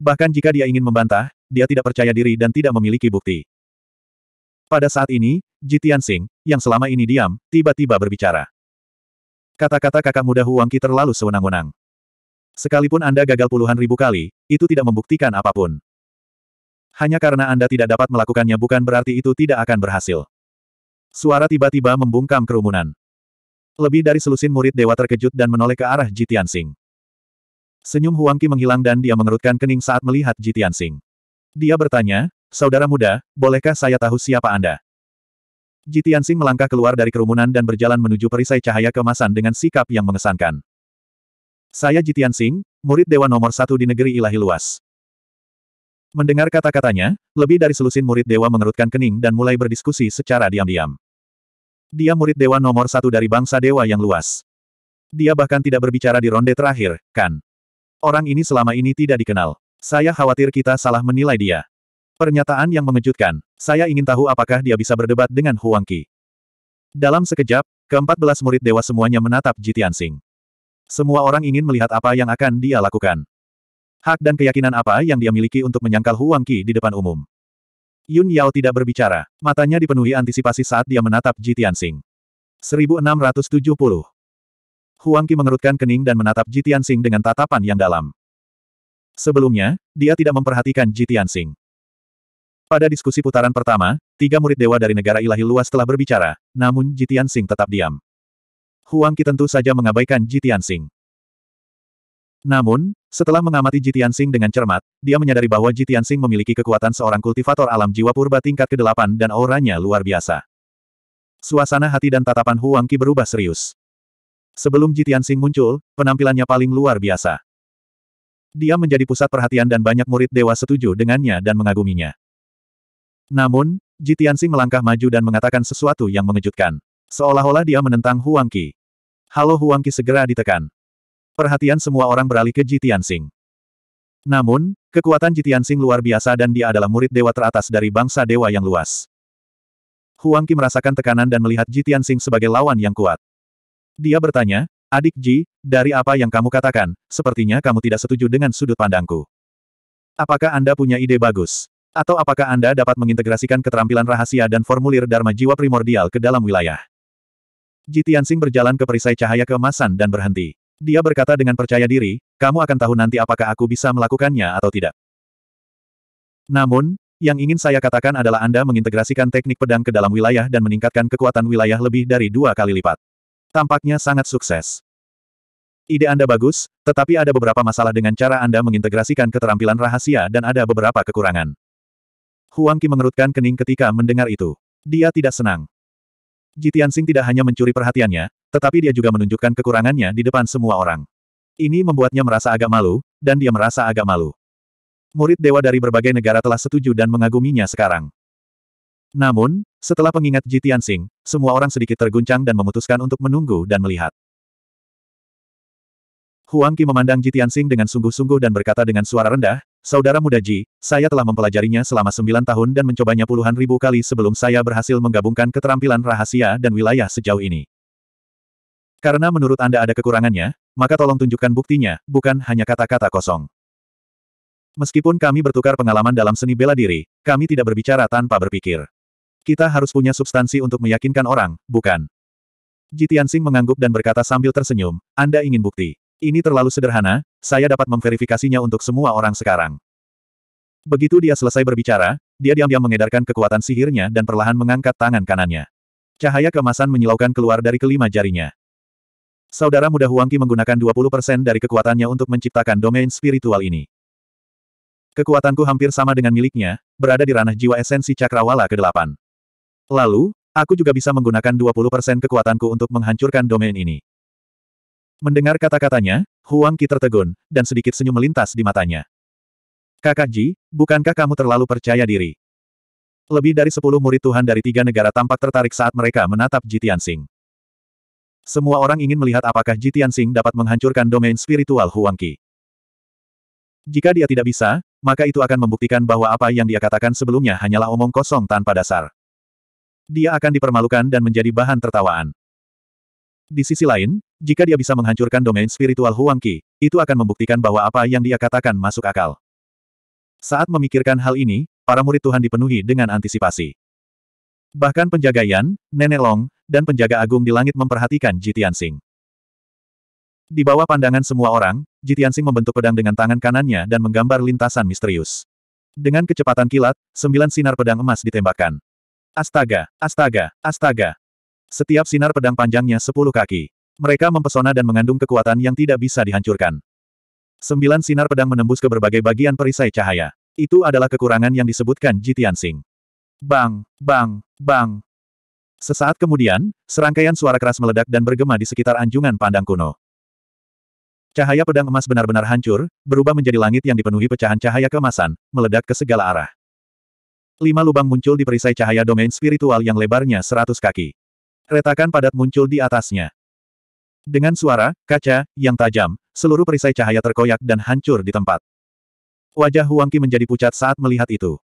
Bahkan jika dia ingin membantah, dia tidak percaya diri dan tidak memiliki bukti. Pada saat ini, Jitian Sing, yang selama ini diam, tiba-tiba berbicara. Kata-kata kakak muda Huang Qi terlalu sewenang-wenang. Sekalipun Anda gagal puluhan ribu kali, itu tidak membuktikan apapun. Hanya karena Anda tidak dapat melakukannya bukan berarti itu tidak akan berhasil. Suara tiba-tiba membungkam kerumunan. Lebih dari selusin murid dewa terkejut dan menoleh ke arah Jitian Sing. Senyum Huang Huangqi menghilang dan dia mengerutkan kening saat melihat Jitian Sing. Dia bertanya, Saudara muda, bolehkah saya tahu siapa Anda? Jitian Sing melangkah keluar dari kerumunan dan berjalan menuju perisai cahaya kemasan dengan sikap yang mengesankan. Saya Jitian Singh, murid dewa nomor satu di negeri ilahi luas. Mendengar kata-katanya, lebih dari selusin murid dewa mengerutkan kening dan mulai berdiskusi secara diam-diam. Dia murid dewa nomor satu dari bangsa dewa yang luas. Dia bahkan tidak berbicara di ronde terakhir, kan? Orang ini selama ini tidak dikenal. Saya khawatir kita salah menilai dia. Pernyataan yang mengejutkan. Saya ingin tahu apakah dia bisa berdebat dengan Huang Qi. Dalam sekejap, keempat belas murid dewa semuanya menatap Jitian Singh. Semua orang ingin melihat apa yang akan dia lakukan. Hak dan keyakinan apa yang dia miliki untuk menyangkal Huang Qi di depan umum. Yun Yao tidak berbicara, matanya dipenuhi antisipasi saat dia menatap Ji Tianxing. 1670. Huang Qi mengerutkan kening dan menatap Ji Tianxing dengan tatapan yang dalam. Sebelumnya, dia tidak memperhatikan Ji Tianxing. Pada diskusi putaran pertama, tiga murid dewa dari negara ilahi luas telah berbicara, namun Ji Tianxing tetap diam. Huang Qi tentu saja mengabaikan Ji Tianxing. Namun, setelah mengamati Ji Tianxing dengan cermat, dia menyadari bahwa Ji Tianxing memiliki kekuatan seorang kultivator alam jiwa purba tingkat ke-8 dan auranya luar biasa. Suasana hati dan tatapan Huang Qi berubah serius. Sebelum Ji Tianxing muncul, penampilannya paling luar biasa. Dia menjadi pusat perhatian dan banyak murid dewa setuju dengannya dan mengaguminya. Namun, Ji Tianxing melangkah maju dan mengatakan sesuatu yang mengejutkan. Seolah-olah dia menentang Huang Qi. Halo Huangqi segera ditekan. Perhatian semua orang beralih ke Jitian Sing. Namun, kekuatan Jitian Sing luar biasa dan dia adalah murid dewa teratas dari bangsa dewa yang luas. Huang Huangqi merasakan tekanan dan melihat Jitian Sing sebagai lawan yang kuat. Dia bertanya, Adik Ji, dari apa yang kamu katakan, sepertinya kamu tidak setuju dengan sudut pandangku. Apakah Anda punya ide bagus? Atau apakah Anda dapat mengintegrasikan keterampilan rahasia dan formulir Dharma Jiwa Primordial ke dalam wilayah? Ji Tianxing berjalan ke perisai cahaya keemasan dan berhenti. Dia berkata dengan percaya diri, kamu akan tahu nanti apakah aku bisa melakukannya atau tidak. Namun, yang ingin saya katakan adalah Anda mengintegrasikan teknik pedang ke dalam wilayah dan meningkatkan kekuatan wilayah lebih dari dua kali lipat. Tampaknya sangat sukses. Ide Anda bagus, tetapi ada beberapa masalah dengan cara Anda mengintegrasikan keterampilan rahasia dan ada beberapa kekurangan. Huang Qi mengerutkan kening ketika mendengar itu. Dia tidak senang. Jitiansing tidak hanya mencuri perhatiannya, tetapi dia juga menunjukkan kekurangannya di depan semua orang. Ini membuatnya merasa agak malu, dan dia merasa agak malu. Murid dewa dari berbagai negara telah setuju dan mengaguminya sekarang. Namun, setelah pengingat Jitiansing, semua orang sedikit terguncang dan memutuskan untuk menunggu dan melihat. Huang Qi memandang Jitiansing dengan sungguh-sungguh dan berkata dengan suara rendah, Saudara muda Ji, saya telah mempelajarinya selama sembilan tahun dan mencobanya puluhan ribu kali sebelum saya berhasil menggabungkan keterampilan rahasia dan wilayah sejauh ini. Karena menurut Anda ada kekurangannya, maka tolong tunjukkan buktinya, bukan hanya kata-kata kosong. Meskipun kami bertukar pengalaman dalam seni bela diri, kami tidak berbicara tanpa berpikir. Kita harus punya substansi untuk meyakinkan orang, bukan? Jitian Jitiansing mengangguk dan berkata sambil tersenyum, Anda ingin bukti. Ini terlalu sederhana, saya dapat memverifikasinya untuk semua orang sekarang. Begitu dia selesai berbicara, dia diam-diam mengedarkan kekuatan sihirnya dan perlahan mengangkat tangan kanannya. Cahaya kemasan menyilaukan keluar dari kelima jarinya. Saudara muda Huangki menggunakan 20% dari kekuatannya untuk menciptakan domain spiritual ini. Kekuatanku hampir sama dengan miliknya, berada di ranah jiwa esensi cakrawala ke-8. Lalu, aku juga bisa menggunakan 20% kekuatanku untuk menghancurkan domain ini. Mendengar kata-katanya, Huang Qi tertegun, dan sedikit senyum melintas di matanya. Kakak Ji, bukankah kamu terlalu percaya diri? Lebih dari sepuluh murid Tuhan dari tiga negara tampak tertarik saat mereka menatap Ji Tianxing. Semua orang ingin melihat apakah Ji Tianxing dapat menghancurkan domain spiritual Huang Qi. Jika dia tidak bisa, maka itu akan membuktikan bahwa apa yang dia katakan sebelumnya hanyalah omong kosong tanpa dasar. Dia akan dipermalukan dan menjadi bahan tertawaan. Di sisi lain, jika dia bisa menghancurkan domain spiritual Huang Qi, itu akan membuktikan bahwa apa yang dia katakan masuk akal. Saat memikirkan hal ini, para murid Tuhan dipenuhi dengan antisipasi. Bahkan penjaga Yan, Nenek Long, dan penjaga agung di langit memperhatikan Jitian Sing. Di bawah pandangan semua orang, Jitian Sing membentuk pedang dengan tangan kanannya dan menggambar lintasan misterius. Dengan kecepatan kilat, sembilan sinar pedang emas ditembakkan. Astaga, astaga, astaga. Setiap sinar pedang panjangnya sepuluh kaki. Mereka mempesona dan mengandung kekuatan yang tidak bisa dihancurkan. Sembilan sinar pedang menembus ke berbagai bagian perisai cahaya. Itu adalah kekurangan yang disebutkan Jitian Sing. Bang, bang, bang. Sesaat kemudian, serangkaian suara keras meledak dan bergema di sekitar anjungan pandang kuno. Cahaya pedang emas benar-benar hancur, berubah menjadi langit yang dipenuhi pecahan cahaya kemasan, meledak ke segala arah. Lima lubang muncul di perisai cahaya domain spiritual yang lebarnya seratus kaki. Retakan padat muncul di atasnya. Dengan suara, kaca, yang tajam, seluruh perisai cahaya terkoyak dan hancur di tempat. Wajah Huangqi menjadi pucat saat melihat itu.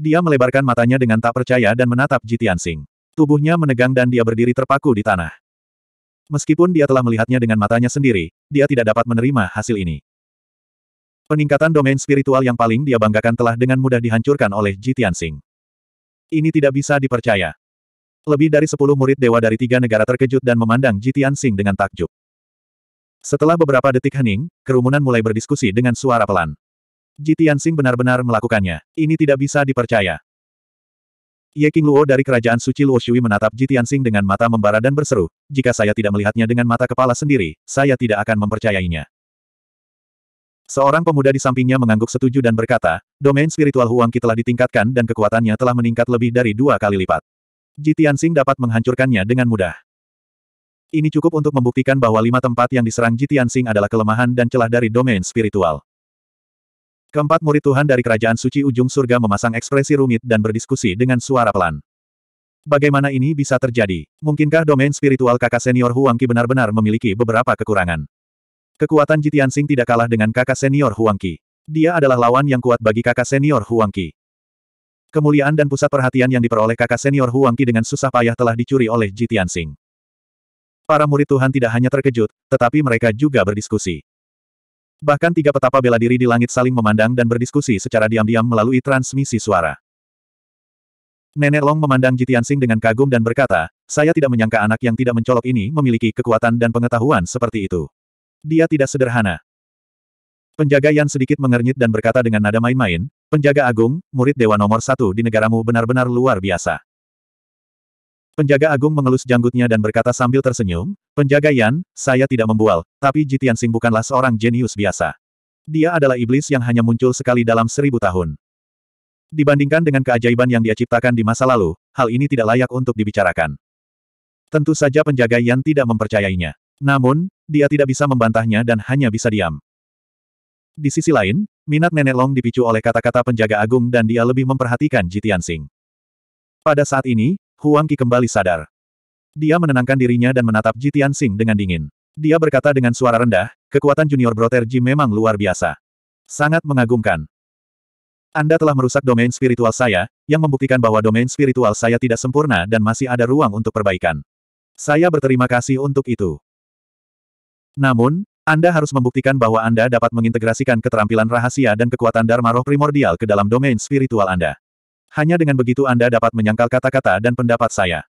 Dia melebarkan matanya dengan tak percaya dan menatap Jitian Sing. Tubuhnya menegang dan dia berdiri terpaku di tanah. Meskipun dia telah melihatnya dengan matanya sendiri, dia tidak dapat menerima hasil ini. Peningkatan domain spiritual yang paling dia banggakan telah dengan mudah dihancurkan oleh Jitian Sing. Ini tidak bisa dipercaya. Lebih dari sepuluh murid dewa dari tiga negara terkejut dan memandang Jitian Sing dengan takjub. Setelah beberapa detik hening, kerumunan mulai berdiskusi dengan suara pelan. Jitian Sing benar-benar melakukannya. Ini tidak bisa dipercaya. Ye King Luo dari kerajaan suci Luoshui menatap Jitian Sing dengan mata membara dan berseru, jika saya tidak melihatnya dengan mata kepala sendiri, saya tidak akan mempercayainya. Seorang pemuda di sampingnya mengangguk setuju dan berkata, domain spiritual Huangqi telah ditingkatkan dan kekuatannya telah meningkat lebih dari dua kali lipat. Ji Tianxing dapat menghancurkannya dengan mudah. Ini cukup untuk membuktikan bahwa lima tempat yang diserang Ji Tianxing adalah kelemahan dan celah dari domain spiritual. Keempat murid Tuhan dari Kerajaan Suci Ujung Surga memasang ekspresi rumit dan berdiskusi dengan suara pelan. Bagaimana ini bisa terjadi? Mungkinkah domain spiritual kakak senior Qi benar-benar memiliki beberapa kekurangan? Kekuatan Jitian Sing tidak kalah dengan kakak senior Qi. Dia adalah lawan yang kuat bagi kakak senior Qi. Kemuliaan dan pusat perhatian yang diperoleh kakak senior Huangki dengan susah payah telah dicuri oleh Ji Tianxing. Para murid Tuhan tidak hanya terkejut, tetapi mereka juga berdiskusi. Bahkan tiga petapa bela diri di langit saling memandang dan berdiskusi secara diam-diam melalui transmisi suara. Nenek Long memandang Jitiansing dengan kagum dan berkata, saya tidak menyangka anak yang tidak mencolok ini memiliki kekuatan dan pengetahuan seperti itu. Dia tidak sederhana. Penjaga Yan sedikit mengernyit dan berkata dengan nada main-main, Penjaga Agung, murid dewa nomor satu di negaramu benar-benar luar biasa. Penjaga Agung mengelus janggutnya dan berkata sambil tersenyum, Penjaga Yan, saya tidak membual, tapi Jitian Sing bukanlah seorang jenius biasa. Dia adalah iblis yang hanya muncul sekali dalam seribu tahun. Dibandingkan dengan keajaiban yang dia ciptakan di masa lalu, hal ini tidak layak untuk dibicarakan. Tentu saja penjaga Yan tidak mempercayainya. Namun, dia tidak bisa membantahnya dan hanya bisa diam. Di sisi lain, Minat Nenek Long dipicu oleh kata-kata penjaga agung dan dia lebih memperhatikan Jitian Sing. Pada saat ini, Huang Qi kembali sadar. Dia menenangkan dirinya dan menatap Jitian Sing dengan dingin. Dia berkata dengan suara rendah, kekuatan junior Brother Ji memang luar biasa. Sangat mengagumkan. Anda telah merusak domain spiritual saya, yang membuktikan bahwa domain spiritual saya tidak sempurna dan masih ada ruang untuk perbaikan. Saya berterima kasih untuk itu. Namun, anda harus membuktikan bahwa Anda dapat mengintegrasikan keterampilan rahasia dan kekuatan Dharma roh primordial ke dalam domain spiritual Anda. Hanya dengan begitu Anda dapat menyangkal kata-kata dan pendapat saya.